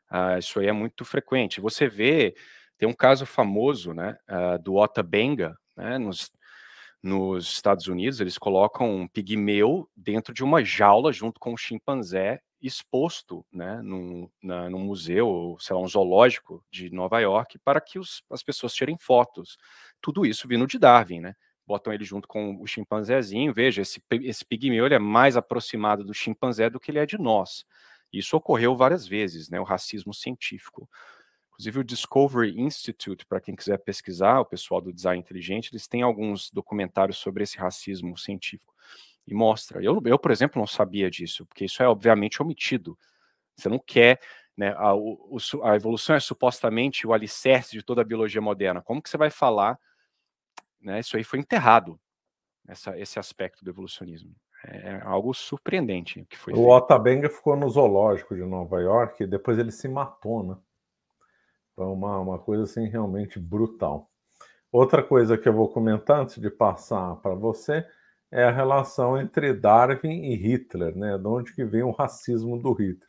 uh, isso aí é muito frequente. Você vê tem um caso famoso, né, do Ota Benga, né, nos nos Estados Unidos, eles colocam um pigmeu dentro de uma jaula junto com um chimpanzé exposto né, num, na, num museu, sei lá, um zoológico de Nova York, para que os, as pessoas tirem fotos. Tudo isso vindo de Darwin, né? Botam ele junto com o chimpanzézinho. Veja, esse, esse pigmeu ele é mais aproximado do chimpanzé do que ele é de nós. Isso ocorreu várias vezes, né? O racismo científico. Inclusive o Discovery Institute, para quem quiser pesquisar, o pessoal do design inteligente, eles têm alguns documentários sobre esse racismo científico e mostra. Eu, eu por exemplo, não sabia disso, porque isso é obviamente omitido. Você não quer, né, a, o, a evolução é supostamente o alicerce de toda a biologia moderna. Como que você vai falar, né, isso aí foi enterrado, essa, esse aspecto do evolucionismo. É, é algo surpreendente que foi. O feito. Otabenga ficou no zoológico de Nova York e depois ele se matou, né? Então, uma, uma coisa assim realmente brutal. Outra coisa que eu vou comentar antes de passar para você é a relação entre Darwin e Hitler, né? De onde que vem o racismo do Hitler?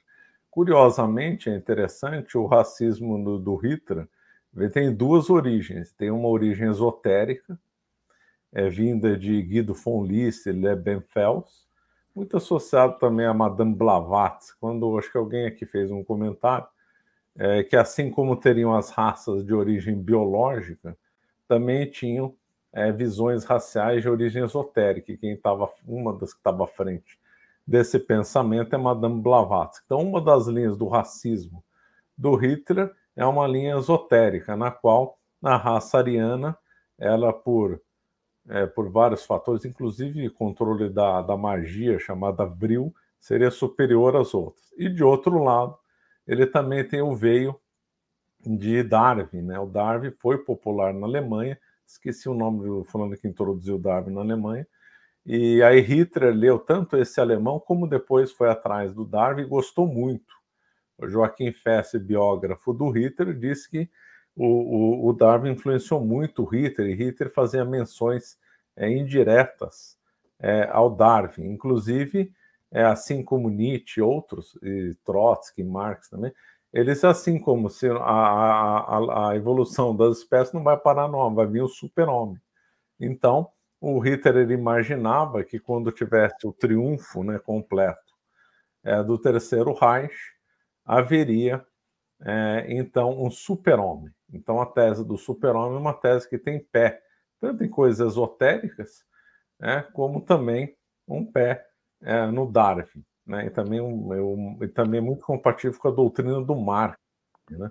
Curiosamente, é interessante o racismo do, do Hitler. Ele tem duas origens. Tem uma origem esotérica, é vinda de Guido von List Lebenfels, muito associado também a Madame Blavatsky. Quando acho que alguém aqui fez um comentário é, que assim como teriam as raças de origem biológica, também tinham é, visões raciais de origem esotérica. E quem estava uma das que estava à frente desse pensamento é Madame Blavatsky. Então, uma das linhas do racismo do Hitler é uma linha esotérica, na qual a raça ariana, ela por é, por vários fatores, inclusive controle da, da magia chamada bril, seria superior às outras. E de outro lado, ele também tem o veio de Darwin, né? O Darwin foi popular na Alemanha, esqueci o nome do fulano que introduziu Darwin na Alemanha, e aí Hitler leu tanto esse alemão como depois foi atrás do Darwin e gostou muito. O Joaquim Fesse, biógrafo do Hitler, disse que o, o, o Darwin influenciou muito o Hitler, e Hitler fazia menções é, indiretas é, ao Darwin. Inclusive, é, assim como Nietzsche, outros, e Trotsky, Marx também, eles, assim como se a, a, a evolução das espécies não vai parar, não, vai vir o super-homem. Então, o Hitler ele imaginava que quando tivesse o triunfo né, completo é, do terceiro Reich, haveria é, então um super-homem. Então, a tese do super-homem é uma tese que tem pé, tanto em coisas esotéricas, né, como também um pé é, no Darwin, né? E também, eu, e também é muito compatível com a doutrina do Marx, né?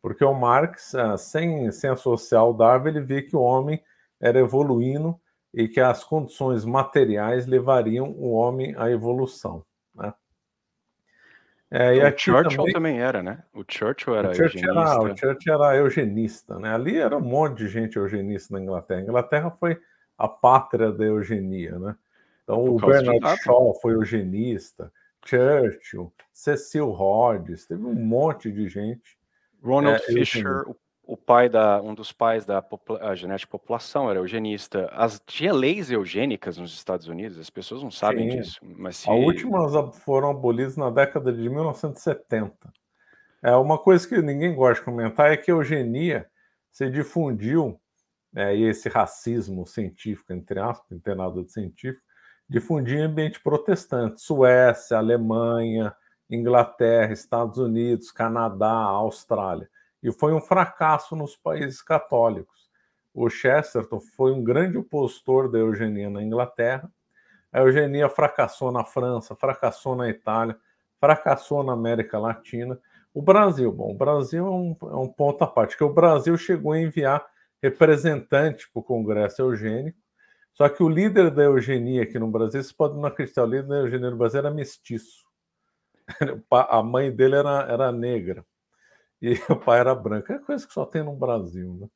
Porque o Marx, ah, sem, sem associar o Darwin, ele vê que o homem era evoluindo e que as condições materiais levariam o homem à evolução, né? É, então, o Churchill também... também... era, né? O Churchill era o Churchill eugenista. Era, o Churchill era eugenista, né? Ali era um monte de gente eugenista na Inglaterra. A Inglaterra foi a pátria da eugenia, né? Então, o Bernard Shaw foi eugenista, Churchill, Cecil Rhodes, teve um monte de gente. Ronald é, Fisher, o, pai da um dos pais da genética população era eugenista. As tinha leis eugênicas nos Estados Unidos, as pessoas não sabem Sim. disso, mas se... a últimas foram abolidas na década de 1970. É uma coisa que ninguém gosta de comentar é que a eugenia se difundiu é, e esse racismo científico, entre aspas, não tem nada de científico, difundir em ambiente protestante, Suécia, Alemanha, Inglaterra, Estados Unidos, Canadá, Austrália. E foi um fracasso nos países católicos. O Chesterton foi um grande opositor da eugenia na Inglaterra. A eugenia fracassou na França, fracassou na Itália, fracassou na América Latina. O Brasil, bom, o Brasil é um, é um ponto à parte, que o Brasil chegou a enviar representante para o Congresso Eugênico só que o líder da eugenia aqui no Brasil, vocês podem não acreditar, o líder da eugenia no Brasil era mestiço. (laughs) A mãe dele era, era negra e (laughs) o pai era branco. É coisa que só tem no Brasil, né?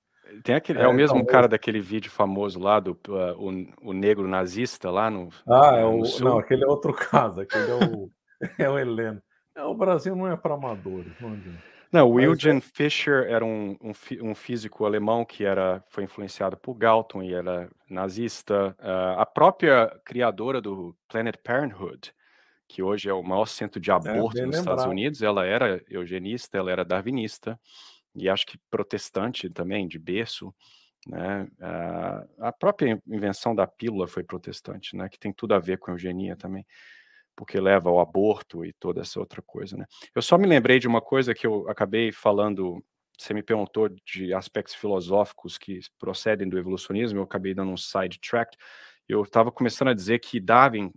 Tem aquele, é, é o mesmo então, cara daquele vídeo famoso lá do uh, o, o, negro nazista lá no. Ah, é o, no não, aquele é outro (laughs) caso, aquele é o, é o Heleno. É, o Brasil não é para amadores, não adianta. Não, o é Eugen Fischer era um, um, um, físico alemão que era, foi influenciado por Galton e era nazista. Uh, a própria criadora do Planet Parenthood, que hoje é o maior centro de é, aborto é, nos Estados Unidos, ela era eugenista, ela era darwinista e acho que protestante também, de berço. Né? Uh, a própria invenção da pílula foi protestante, né? que tem tudo a ver com eugenia também porque leva ao aborto e toda essa outra coisa, né? Eu só me lembrei de uma coisa que eu acabei falando, você me perguntou de aspectos filosóficos que procedem do evolucionismo, eu acabei dando um sidetrack. Eu estava começando a dizer que Darwin,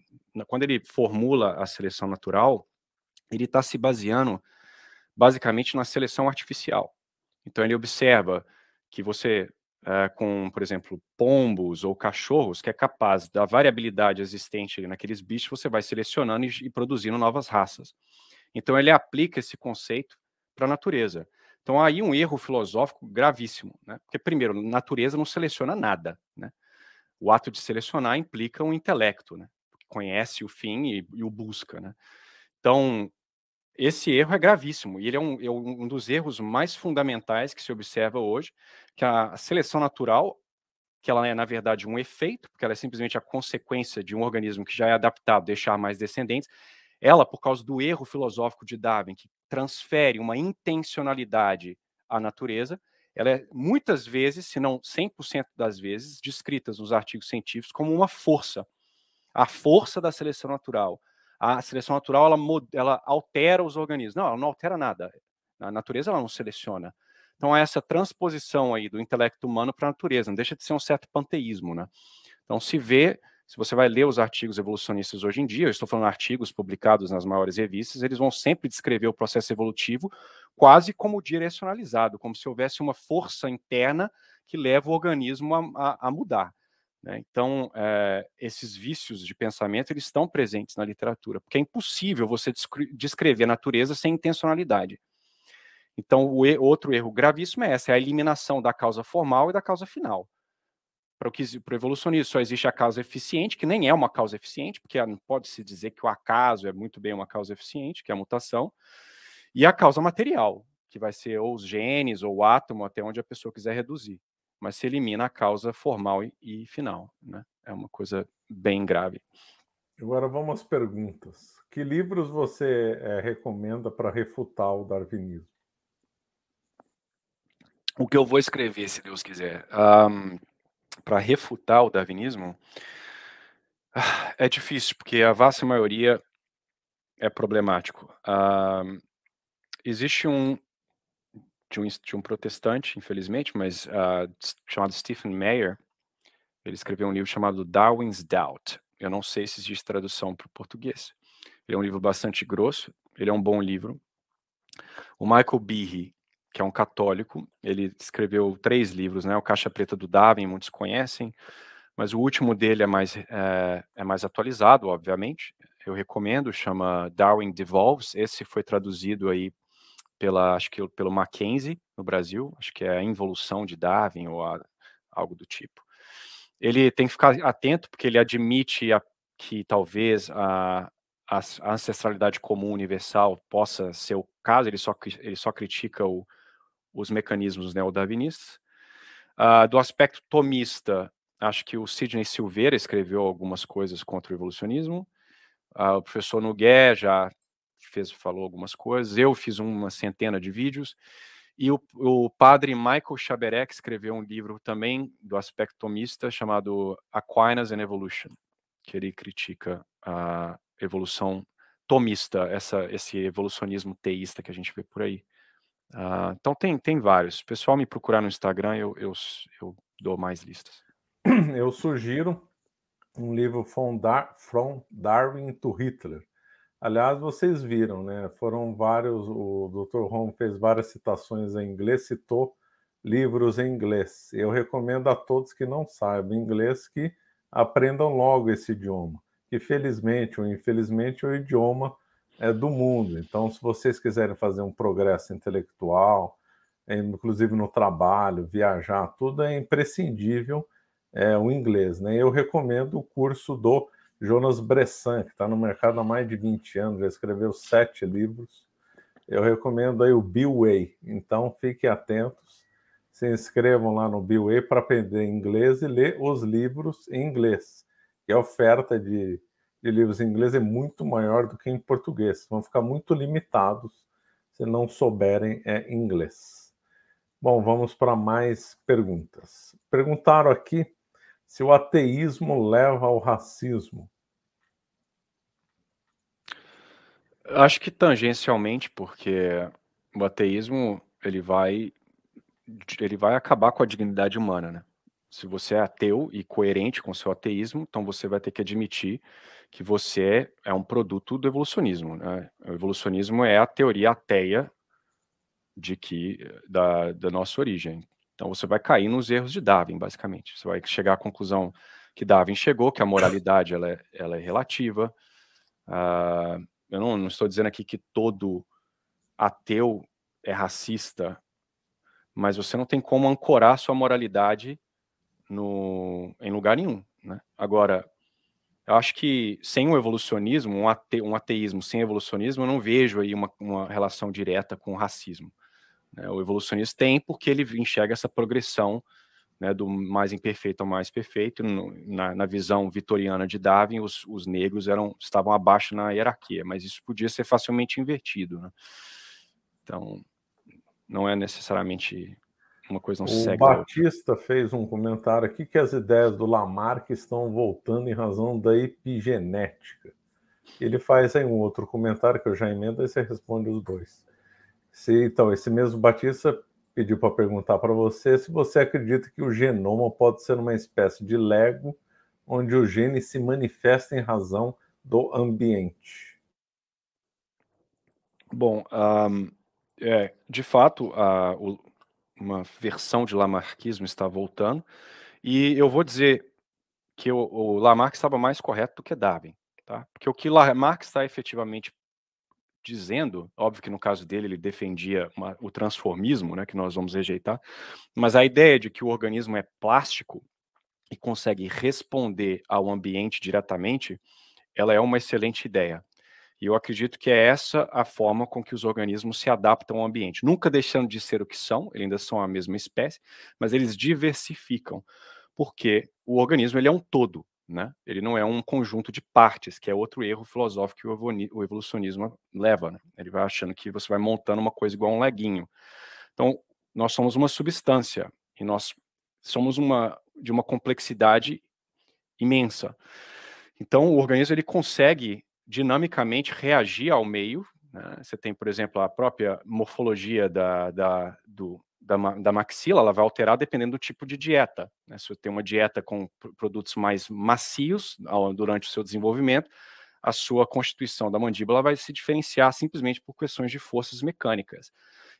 quando ele formula a seleção natural, ele está se baseando basicamente na seleção artificial. Então ele observa que você Uh, com, por exemplo, pombos ou cachorros, que é capaz da variabilidade existente naqueles bichos, você vai selecionando e, e produzindo novas raças. Então, ele aplica esse conceito para a natureza. Então, aí um erro filosófico gravíssimo, né? Porque, primeiro, natureza não seleciona nada, né? O ato de selecionar implica um intelecto, né? Que conhece o fim e, e o busca, né? Então, esse erro é gravíssimo e ele é um, é um, dos erros mais fundamentais que se observa hoje, que a seleção natural, que ela é na verdade um efeito, porque ela é simplesmente a consequência de um organismo que já é adaptado deixar mais descendentes, ela por causa do erro filosófico de Darwin, que transfere uma intencionalidade à natureza, ela é muitas vezes, se não 100% das vezes, descritas nos artigos científicos como uma força, a força da seleção natural a seleção natural ela, ela altera os organismos. Não, ela não altera nada. A natureza ela não seleciona. Então, essa transposição aí do intelecto humano para a natureza, não deixa de ser um certo panteísmo, né? Então, se vê, se você vai ler os artigos evolucionistas hoje em dia, eu estou falando artigos publicados nas maiores revistas, eles vão sempre descrever o processo evolutivo quase como direcionalizado, como se houvesse uma força interna que leva o organismo a, a, a mudar. Né, então, eh, esses vícios de pensamento eles estão presentes na literatura, porque é impossível você descrever a natureza sem intencionalidade. Então, o outro erro gravíssimo é essa, é a eliminação da causa formal e da causa final. Para o, que, para o evolucionismo, só existe a causa eficiente, que nem é uma causa eficiente, porque não pode-se dizer que o acaso é muito bem uma causa eficiente, que é a mutação, e a causa material, que vai ser ou os genes ou o átomo, até onde a pessoa quiser reduzir mas se elimina a causa formal e, e final. Né? É uma coisa bem grave. Agora vamos às perguntas. Que livros você é, recomenda para refutar o darwinismo? O que eu vou escrever, se Deus quiser, um, ah, para refutar o darwinismo, ah, é difícil, porque a vasta maioria é problemático. Um, ah, existe um, de um, de um protestante, infelizmente, mas uh, chamado Stephen Mayer. Ele escreveu um livro chamado Darwin's Doubt. Eu não sei se existe tradução para o português. Ele é um livro bastante grosso, ele é um bom livro. O Michael Behe, que é um católico, ele escreveu três livros, né? O Caixa Preta do Darwin, muitos conhecem, mas o último dele é mais, é, é mais atualizado, obviamente. Eu recomendo, chama Darwin Devolves. Esse foi traduzido aí pela, acho que pelo Mackenzie no Brasil, acho que é a involução de Darwin ou a, algo do tipo. Ele tem que ficar atento porque ele admite a, que talvez a, a, ancestralidade comum universal possa ser o caso. Ele só ele só critica o, os mecanismos neodarwinistas. Uh, do aspecto tomista, acho que o Sidney Silveira escreveu algumas coisas contra o evolucionismo. Uh, o professor Nogueira já que fez, falou algumas coisas, eu fiz uma centena de vídeos, e o, o padre Michael Chaberec escreveu um livro também do aspecto tomista chamado Aquinas and Evolution, que ele critica a evolução tomista, essa, esse evolucionismo teísta que a gente vê por aí. Uh, então tem, tem vários. O pessoal me procurar no Instagram, eu, eu, eu dou mais listas. Eu sugiro um livro From, Dar From Darwin to Hitler, Aliás, vocês viram, né? Foram vários. O Dr. Rom fez várias citações em inglês, citou livros em inglês. Eu recomendo a todos que não saibam inglês que aprendam logo esse idioma, que felizmente ou infelizmente é o idioma é do mundo. Então, se vocês quiserem fazer um progresso intelectual, eh, inclusive no trabalho, viajar, tudo é imprescindível é, o inglês. Né? Eu recomendo o curso do Jonas Bressan, que está no mercado há mais de 20 anos, já escreveu sete livros. Eu recomendo aí o Billway. Então, fiquem atentos, se inscrevam lá no Billway para aprender inglês e ler os livros em inglês. E a oferta de, de livros em inglês é muito maior do que em português. Vão ficar muito limitados se não souberem é inglês. Bom, vamos para mais perguntas. Perguntaram aqui se o ateísmo leva ao racismo. Acho que tangencialmente, porque o ateísmo ele vai ele vai acabar com a dignidade humana, né? Se você é ateu e coerente com seu ateísmo, então você vai ter que admitir que você é um produto do evolucionismo. Né? O evolucionismo é a teoria ateia de que da, da nossa origem. Então você vai cair nos erros de Darwin, basicamente. Você vai chegar à conclusão que Darwin chegou, que a moralidade ela é, ela é relativa, uh, eu não, não estou dizendo aqui que todo ateu é racista, mas você não tem como ancorar sua moralidade no, em lugar nenhum. Né? Agora, eu acho que sem o evolucionismo, um, ate, um ateísmo sem evolucionismo, eu não vejo aí uma, uma relação direta com o racismo. Né? O evolucionista tem porque ele enxerga essa progressão né, do mais imperfeito ao mais perfeito. Na, na visão vitoriana de Darwin, os, os, negros eram, estavam abaixo na hierarquia, mas isso podia ser facilmente invertido. Né? Então, não é necessariamente uma coisa não O Batista fez um comentário aqui que as ideias do Lamarck estão voltando em razão da epigenética. Ele faz aí um outro comentário que eu já emendo e você responde os dois. Se, então, esse mesmo Batista pediu para perguntar para você se você acredita que o genoma pode ser uma espécie de lego onde o gene se manifesta em razão do ambiente. Bom, um, é, de fato, a, o, uma versão de Lamarckismo está voltando, e eu vou dizer que o, o Lamarck estava mais correto do que Darwin, tá? porque o que Lamarck está efetivamente dizendo, óbvio que no caso dele ele defendia uma, o transformismo, né, que nós vamos rejeitar, mas a ideia de que o organismo é plástico e consegue responder ao ambiente diretamente, ela é uma excelente ideia. E eu acredito que é essa a forma com que os organismos se adaptam ao ambiente, nunca deixando de ser o que são, eles ainda são a mesma espécie, mas eles diversificam, porque o organismo ele é um todo, né? Ele não é um conjunto de partes, que é outro erro filosófico que o evolucionismo leva. Né? Ele vai achando que você vai montando uma coisa igual um leguinho. Então, nós somos uma substância e nós somos uma de uma complexidade imensa. Então, o organismo ele consegue dinamicamente reagir ao meio. Né? Você tem, por exemplo, a própria morfologia da, da, do, da, da maxila, ela vai alterar dependendo do tipo de dieta. Né? Se você tem uma dieta com produtos mais macios ao, durante o seu desenvolvimento, a sua constituição da mandíbula vai se diferenciar simplesmente por questões de forças mecânicas.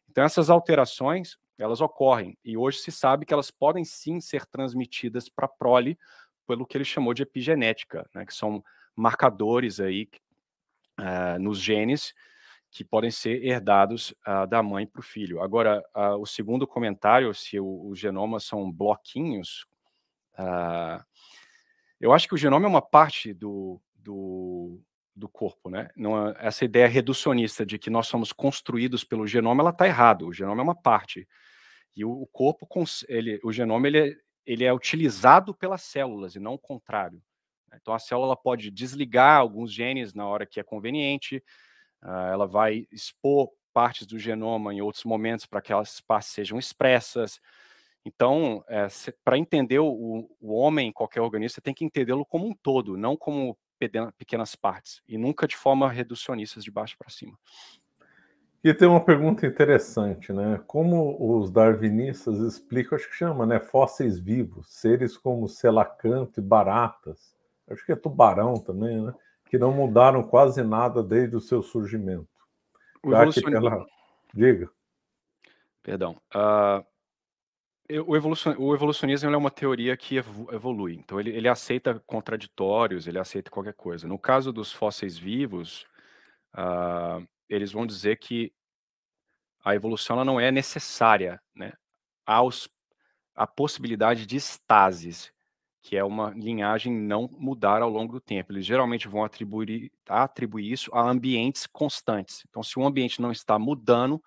Então, essas alterações, elas ocorrem, e hoje se sabe que elas podem sim ser transmitidas para a prole pelo que ele chamou de epigenética, né? que são marcadores aí uh, nos genes que podem ser herdados ah, da mãe para o filho. Agora, ah, o segundo comentário, se os genomas são bloquinhos, ah, eu acho que o genoma é uma parte do, do, do corpo, né? Não, é, essa ideia reducionista de que nós somos construídos pelo genoma, ela está errada. O genoma é uma parte. E o, o corpo, ele, o genoma, ele é, ele é utilizado pelas células e não o contrário. Né? Então, a célula pode desligar alguns genes na hora que é conveniente, ah, ela vai expor partes do genoma em outros momentos para que elas partes sejam expressas. Então, é, para entender o, o homem, qualquer organismo, você tem que entendê-lo como um todo, não como pequenas partes, e nunca de forma reducionista de baixo para cima. E tem uma pergunta interessante, né? Como os darwinistas explicam, acho que chama, né? Fósseis vivos, seres como selacanto e baratas, acho que é tubarão também, né? que não mudaram quase nada desde o seu surgimento. O já evolucionismo... Pela... Diga. Perdão. Uh, o, evolucion... o evolucionismo é uma teoria que evolui. Então, ele, ele aceita contraditórios, ele aceita qualquer coisa. No caso dos fósseis vivos, uh, eles vão dizer que a evolução ela não é necessária. Né? Há a possibilidade de estases que é uma linhagem não mudar ao longo do tempo. Eles geralmente vão atribuir, tá? atribuir isso a ambientes constantes. Então, se o ambiente não está mudando,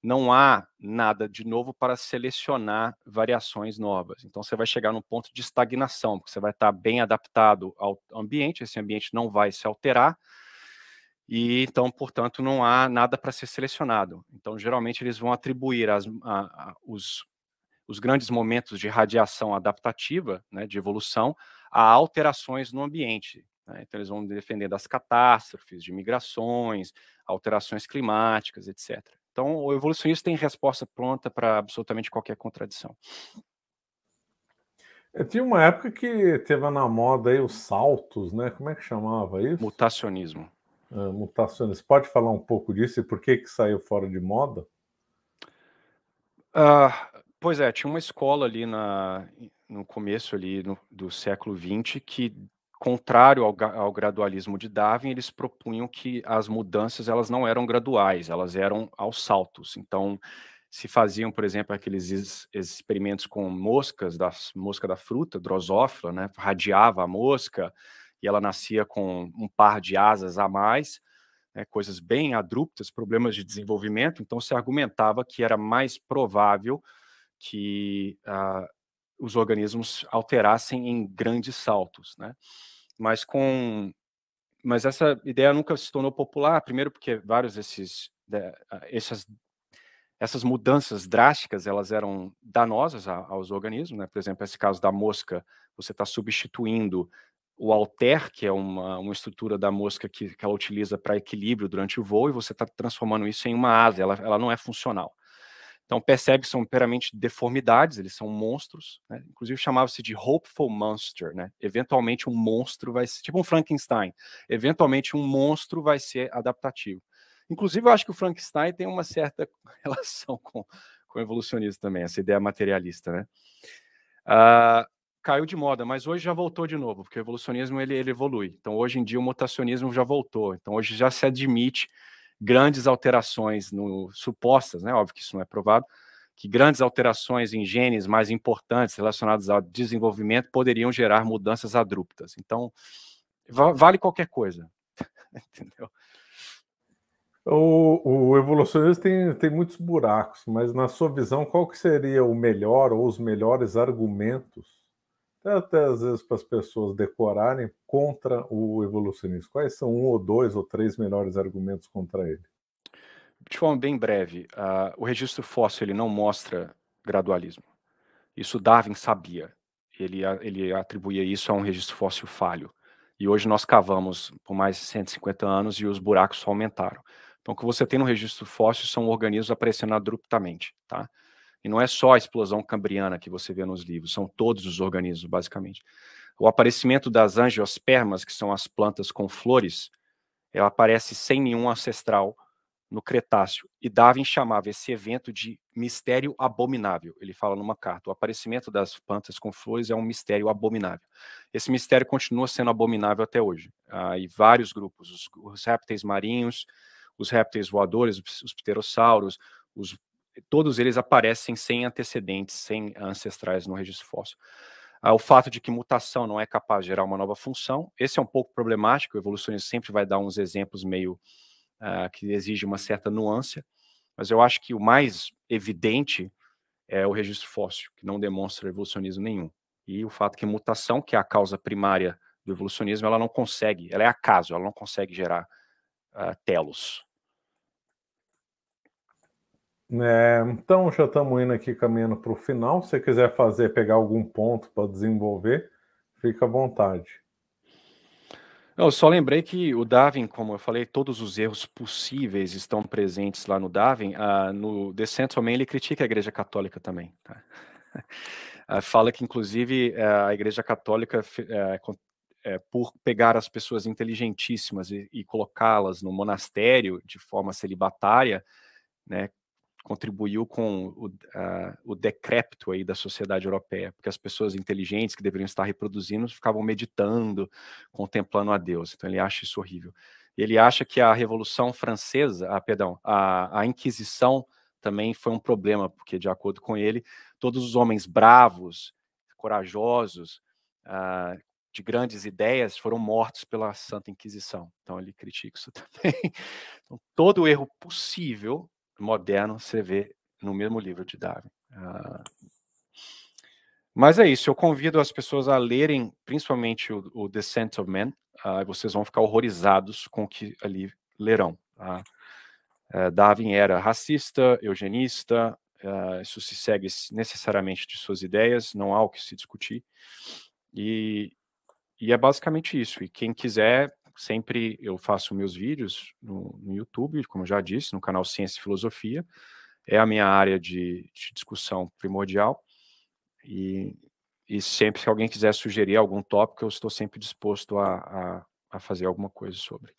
não há nada de novo para selecionar variações novas. Então, você vai chegar num ponto de estagnação, porque você vai estar bem adaptado ao ambiente, esse ambiente não vai se alterar, e então, portanto, não há nada para ser selecionado. Então, geralmente, eles vão atribuir as, a, a, os os grandes momentos de radiação adaptativa, né, de evolução, a alterações no ambiente. Né? Então, eles vão defender das catástrofes, de migrações, alterações climáticas, etc. Então, o evolucionista tem resposta pronta para absolutamente qualquer contradição. Eu é, tinha uma época que teve na moda aí os saltos, né? Como é que chamava isso? Mutacionismo. É, mutacionismo. Pode falar um pouco disso e por que, que saiu fora de moda? Uh, Pois é, tinha uma escola ali na, no começo ali no, do século XX que, contrário ao, ao, gradualismo de Darwin, eles propunham que as mudanças elas não eram graduais, elas eram aos saltos. Então, se faziam, por exemplo, aqueles experimentos com moscas, da mosca da fruta, drosófila, né? Radiava a mosca e ela nascia com um par de asas a mais. Né, coisas bem abruptas, problemas de desenvolvimento, então se argumentava que era mais provável que ah, os organismos alterassem em grandes saltos, né? Mas com mas essa ideia nunca se tornou popular, primeiro porque vários desses né, ah, essas essas mudanças drásticas elas eram danosas aos organismos, né? Por exemplo, esse caso da mosca, você está substituindo o alter, que é uma, uma estrutura da mosca que, que ela utiliza para equilíbrio durante o voo, e você está transformando isso em uma asa, ela, ela não é funcional. Então percebe que são meramente deformidades, eles são monstros, né? inclusive chamava-se de hopeful monster, né? Eventualmente um monstro vai ser, tipo um Frankenstein, eventualmente um monstro vai ser adaptativo. Inclusive eu acho que o Frankenstein tem uma certa (laughs) relação com, com o evolucionismo também, essa ideia materialista, né? Uh, caiu de moda, mas hoje já voltou de novo, porque o evolucionismo ele, ele evolui. Então hoje em dia o mutacionismo já voltou, então hoje já se admite grandes alterações no supostas, né? Óbvio que isso não é provado, que grandes alterações em genes mais importantes relacionados ao desenvolvimento poderiam gerar mudanças abruptas. Então, vale qualquer coisa. (laughs) Entendeu? O, o evolucionista tem, tem muitos buracos, mas na sua visão, qual que seria o melhor ou os melhores argumentos até às vezes para as pessoas decorarem contra o evolucionismo. Quais são um ou dois ou três melhores argumentos contra ele? De forma bem breve, uh, o registro fóssil ele não mostra gradualismo. Isso Darwin sabia. Ele, ele atribuía isso a um registro fóssil falho. E hoje nós cavamos por mais de 150 anos e os buracos só aumentaram. Então, o que você tem no registro fóssil são organismos aparecendo abruptamente, tá? E não é só a explosão cambriana que você vê nos livros, são todos os organismos, basicamente. O aparecimento das angiospermas, que são as plantas com flores, ela aparece sem nenhum ancestral no Cretáceo. E Darwin chamava esse evento de mistério abominável. Ele fala numa carta: o aparecimento das plantas com flores é um mistério abominável. Esse mistério continua sendo abominável até hoje. Ah, e vários grupos, os, os répteis marinhos, os répteis voadores, os pterossauros, os todos eles aparecem sem antecedentes, sem ancestrais no registro fóssil. Ah, o fato de que mutação não é capaz de gerar uma nova função, esse é um pouco problemático, o evolucionismo sempre vai dar uns exemplos meio ah, que exige uma certa nuance, mas eu acho que o mais evidente é o registro fóssil, que não demonstra evolucionismo nenhum. E o fato que mutação, que é a causa primária do evolucionismo, ela não consegue, ela é acaso, ela não consegue gerar uh, telos. É, então já estamos indo aqui caminhando para o final. Se você quiser fazer, pegar algum ponto para desenvolver, fica à vontade. Eu só lembrei que o Darwin, como eu falei, todos os erros possíveis estão presentes lá no Darwin. Ah, no The Man, ele critica a Igreja Católica também. Tá? (laughs) Ah, fala que, inclusive, é, a Igreja Católica, é, é, por pegar as pessoas inteligentíssimas e, e colocá-las no monastério de forma celibatária, né, contribuiu com o, uh, o decrépito aí da sociedade europeia, porque as pessoas inteligentes que deveriam estar reproduzindo ficavam meditando, contemplando a Deus. Então ele acha isso horrível. Ele acha que a Revolução Francesa, ah, perdão, a, a Inquisição também foi um problema, porque, de acordo com ele, todos os homens bravos, corajosos, uh, de grandes ideias foram mortos pela Santa Inquisição. Então ele critica isso (laughs) também. Então, todo erro possível moderno você vê no mesmo livro de Darwin. Ah, mas é isso, eu convido as pessoas a lerem principalmente o, o Descent of Man, ah, vocês vão ficar horrorizados com o que ali lerão. Tá? Eh, Darwin era racista, eugenista, eh, isso se segue necessariamente de suas ideias, não há o que se discutir. E, e é basicamente isso. E quem quiser sempre eu faço meus vídeos no, no YouTube, como já disse, no canal Ciência e Filosofia, é a minha área de, de discussão primordial, e, e sempre que alguém quiser sugerir algum tópico, eu estou sempre disposto a, a, a fazer alguma coisa sobre.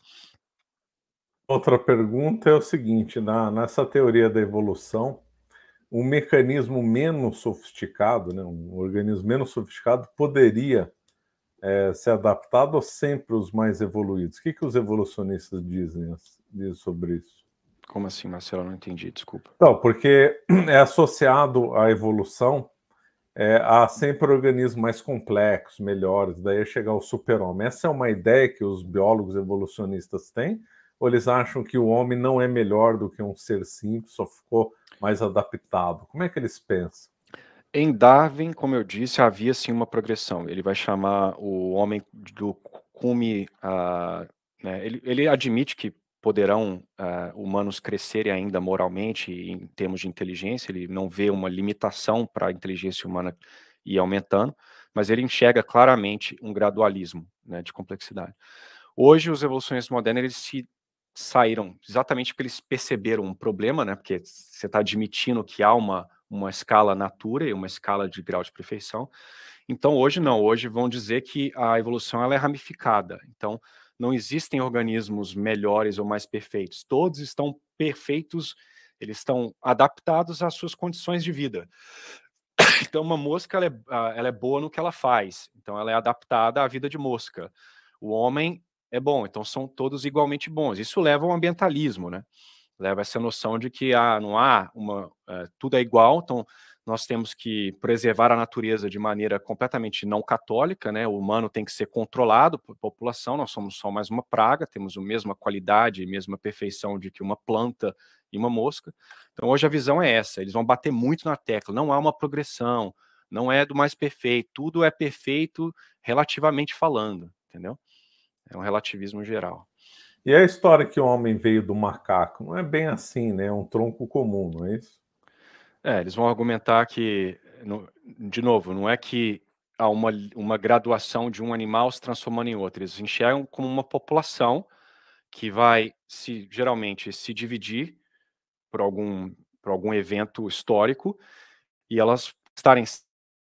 Outra pergunta é o seguinte: na, nessa teoria da evolução, um mecanismo menos sofisticado, né, um organismo menos sofisticado, poderia é, se adaptado ou sempre os mais evoluídos? O que, que os evolucionistas dizem, dizem sobre isso? Como assim, Marcelo? não entendi, desculpa. Não, porque (clears throat) é associado à evolução é, sempre organismos mais complexos, melhores, daí é chegar ao super-homem. Essa é uma ideia que os biólogos evolucionistas têm, ou eles acham que o homem não é melhor do que um ser simples, só ficou mais adaptado? Como é que eles pensam? Em Darwin, como eu disse, havia sim uma progressão. Ele vai chamar o homem do cume. Uh, né? ele, ele, admite que poderão uh, humanos crescerem ainda moralmente em termos de inteligência. Ele não vê uma limitação para a inteligência humana ir aumentando, mas ele enxerga claramente um gradualismo né, de complexidade. Hoje, os evoluções modernos eles se saíram exatamente porque eles perceberam um problema, né? Porque você está admitindo que há uma uma escala natura e uma escala de grau de perfeição. Então, hoje não, hoje vão dizer que a evolução ela é ramificada. Então, não existem organismos melhores ou mais perfeitos. Todos estão perfeitos, eles estão adaptados às suas condições de vida. (coughs) Então, uma mosca ela é, ela é boa no que ela faz, então ela é adaptada à vida de mosca. O homem é bom, então são todos igualmente bons. Isso leva ao ambientalismo, né? leva né, essa noção de que ah, não há uma uh, tudo é igual, então nós temos que preservar a natureza de maneira completamente não católica, né? O humano tem que ser controlado por população, nós somos só mais uma praga, temos a mesma qualidade e mesma perfeição de que uma planta e uma mosca. Então hoje a visão é essa, eles vão bater muito na tecla, não há uma progressão, não é do mais perfeito, tudo é perfeito relativamente falando, entendeu? É um relativismo geral. E a história que o homem veio do macaco não é bem assim, né? É um tronco comum, não é isso? É, eles vão argumentar que, de novo, não é que há uma, uma graduação de um animal se transformando em outro. Eles enxergam como uma população que vai se geralmente se dividir por algum por algum evento histórico e elas estarem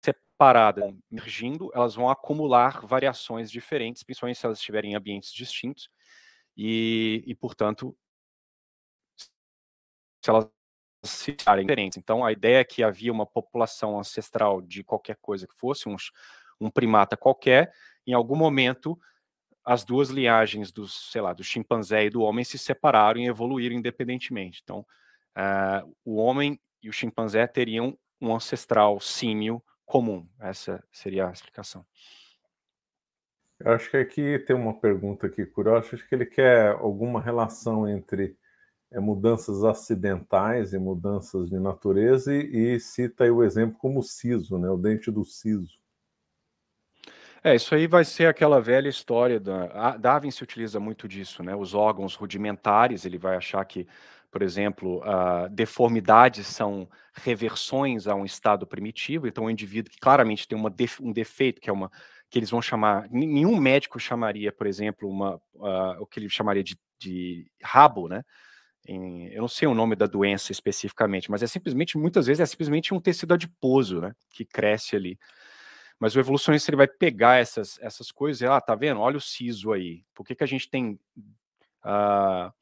separadas, emergindo, elas vão acumular variações diferentes, principalmente se elas estiverem em ambientes distintos, e, e portanto, se elas se diferentes. Então, a ideia é que havia uma população ancestral de qualquer coisa que fosse, um primata qualquer, em algum momento as duas linhagens do, sei lá, do chimpanzé e do homem se separaram e evoluíram independentemente. Então, uh, o homem e o chimpanzé teriam um ancestral símio comum. Essa seria a explicação. Eu acho que aqui tem uma pergunta aqui curiosa. Acho que ele quer alguma relação entre é, mudanças acidentais e mudanças de natureza e, e cita o exemplo como o siso, né? O dente do siso. É, isso aí vai ser aquela velha história da ah, Darwin se utiliza muito disso, né? Os órgãos rudimentares, ele vai achar que, por exemplo, deformidades são reversões a um estado primitivo, então o indivíduo que claramente tem uma, um defeito, que é uma que eles vão chamar. Nenhum médico chamaria, por exemplo, uma, uh, o que ele chamaria de, de rabo, né? Em, eu não sei o nome da doença especificamente, mas é simplesmente, muitas vezes, é simplesmente um tecido adiposo, né? Que cresce ali. Mas o evolucionista ele vai pegar essas, essas coisas e, ah, tá vendo? Olha o siso aí. Por que, que a gente tem uh,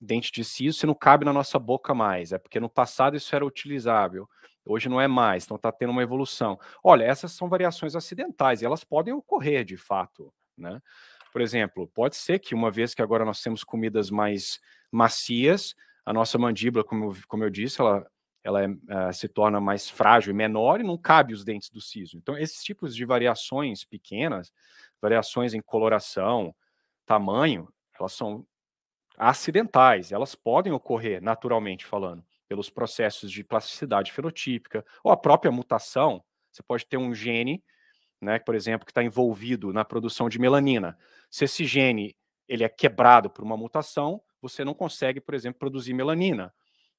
dente de siso se não cabe na nossa boca mais? É porque no passado isso era utilizável. Hoje não é mais, então está tendo uma evolução. Olha, essas são variações acidentais e elas podem ocorrer de fato, né? Por exemplo, pode ser que uma vez que agora nós temos comidas mais macias, a nossa mandíbula, como, como eu disse, ela, ela é, é, se torna mais frágil e menor e não cabe os dentes do siso. Então, esses tipos de variações pequenas, variações em coloração, tamanho, elas são acidentais, elas podem ocorrer naturalmente falando pelos processos de plasticidade fenotípica, ou a própria mutação. Você pode ter um gene, né, por exemplo, que está envolvido na produção de melanina. Se esse gene ele é quebrado por uma mutação, você não consegue, por exemplo, produzir melanina.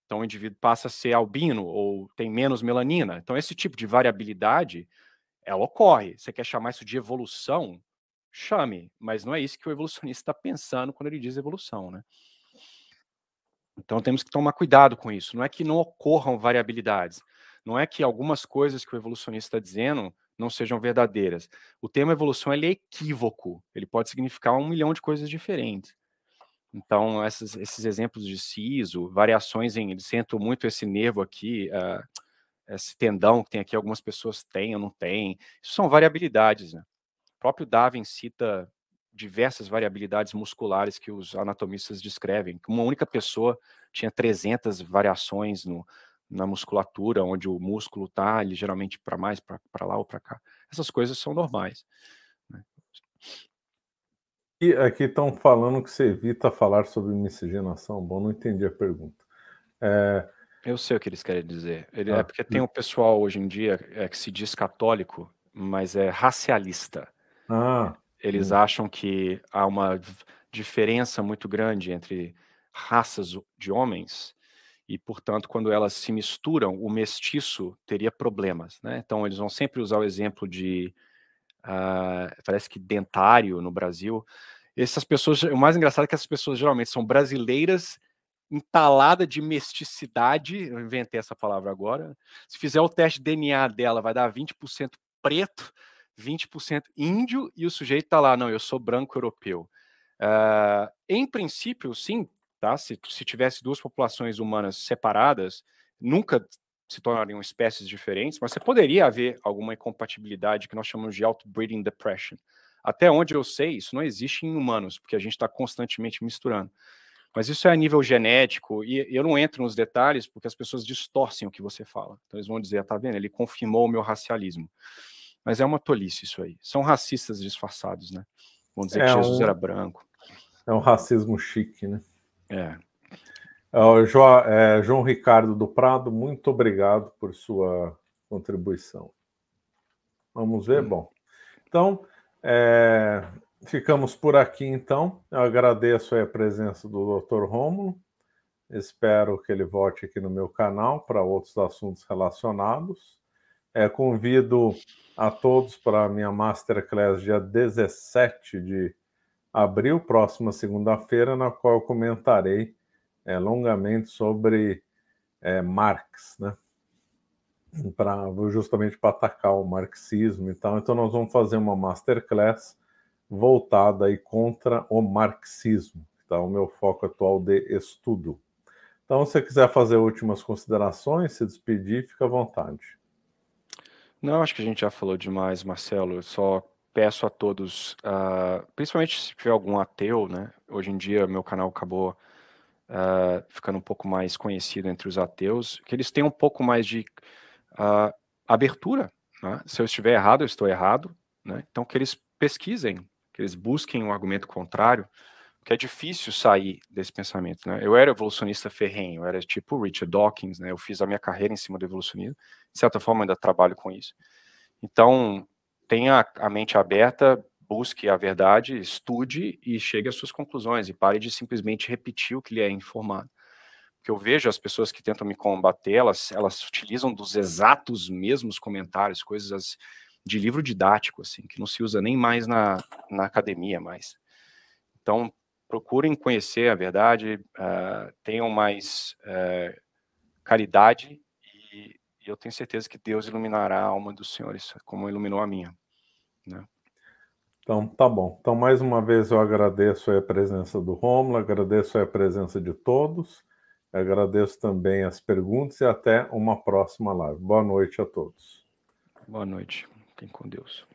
Então o indivíduo passa a ser albino ou tem menos melanina. Então esse tipo de variabilidade ela ocorre. Você quer chamar isso de evolução? Chame, mas não é isso que o evolucionista está pensando quando ele diz evolução, né? Então temos que tomar cuidado com isso. Não é que não ocorram variabilidades, não é que algumas coisas que o evolucionista está dizendo não sejam verdadeiras. O termo evolução ele é equívoco, ele pode significar um milhão de coisas diferentes. Então, essas, esses exemplos de siso, variações em. ele sentam muito esse nervo aqui, uh, esse tendão que tem aqui, algumas pessoas têm ou não têm. Isso são variabilidades. Né? O próprio Darwin cita diversas variabilidades musculares que os anatomistas descrevem. Uma única pessoa tinha 300 variações no, na musculatura, onde o músculo está, ele geralmente para mais, para lá ou para cá. Essas coisas são normais. Né? E aqui estão falando que você evita falar sobre miscigenação. Bom, não entendi a pergunta. É... Eu sei o que eles querem dizer. Ele, ah, é porque tem um pessoal hoje em dia é, que se diz católico, mas é racialista. Ah. Eles hum. acham que há uma diferença muito grande entre raças de homens e, portanto, quando elas se misturam, o mestiço teria problemas. Né? Então, eles vão sempre usar o exemplo de, uh, parece que dentário no Brasil. Essas pessoas, o mais engraçado é que essas pessoas geralmente são brasileiras entalada de mesticidade, eu inventei essa palavra agora. Se fizer o teste de DNA dela, vai dar 20% preto, 20% índio e o sujeito tá lá, não, eu sou branco europeu. Uh, em princípio, sim, tá? Se, se tivesse duas populações humanas separadas, nunca se tornariam espécies diferentes, mas você poderia haver alguma incompatibilidade que nós chamamos de outbreeding depression. Até onde eu sei, isso não existe em humanos, porque a gente está constantemente misturando. Mas isso é a nível genético, e eu não entro nos detalhes porque as pessoas distorcem o que você fala. Então eles vão dizer, tá vendo? Ele confirmou o meu racialismo. Mas é uma tolice isso aí. São racistas disfarçados, né? Vão dizer é que Jesus um... era branco. É um racismo chique, né? É. jo, é, João Ricardo do Prado, muito obrigado por sua contribuição. Vamos ver? Hum. Bom, então, é, ficamos por aqui, então. Eu agradeço a presença do Dr. Rômulo. Espero que ele volte aqui no meu canal para outros assuntos relacionados. É, convido a todos para a minha Masterclass dia 17 de abril, próxima segunda-feira, na qual eu comentarei é, longamente sobre é, Marx, né? Pra, justamente para atacar o marxismo e tal. Então nós vamos fazer uma masterclass voltada aí contra o marxismo, que tá o meu foco atual de estudo. Então, se você quiser fazer últimas considerações, se despedir, fica à vontade. Não, acho que a gente já falou demais, Marcelo. Eu só peço a todos, uh, principalmente se tiver algum ateu, né? Hoje em dia meu canal acabou uh, ficando um pouco mais conhecido entre os ateus, que eles tenham um pouco mais de uh, abertura. Né? Se eu estiver errado, eu estou errado. Né? Então que eles pesquisem, que eles busquem um argumento contrário que é difícil sair desse pensamento, né? Eu era evolucionista ferrenho, eu era tipo Richard Dawkins, né? Eu fiz a minha carreira em cima do evolucionismo, de certa forma ainda trabalho com isso. Então, tenha a mente aberta, busque a verdade, estude e chegue às suas conclusões e pare de simplesmente repetir o que lhe é informado. Porque eu vejo as pessoas que tentam me combater, elas, elas utilizam dos exatos mesmos comentários, coisas de livro didático, assim, que não se usa nem mais na, na academia mais. Então, procurem conhecer a verdade, uh, tenham mais uh, caridade e, e, eu tenho certeza que Deus iluminará a alma dos senhores, é como iluminou a minha. Né? Então, tá bom. Então, mais uma vez eu agradeço a presença do Romulo, agradeço a presença de todos, agradeço também as perguntas e até uma próxima live. Boa noite a todos. Boa noite. Fiquem com Deus.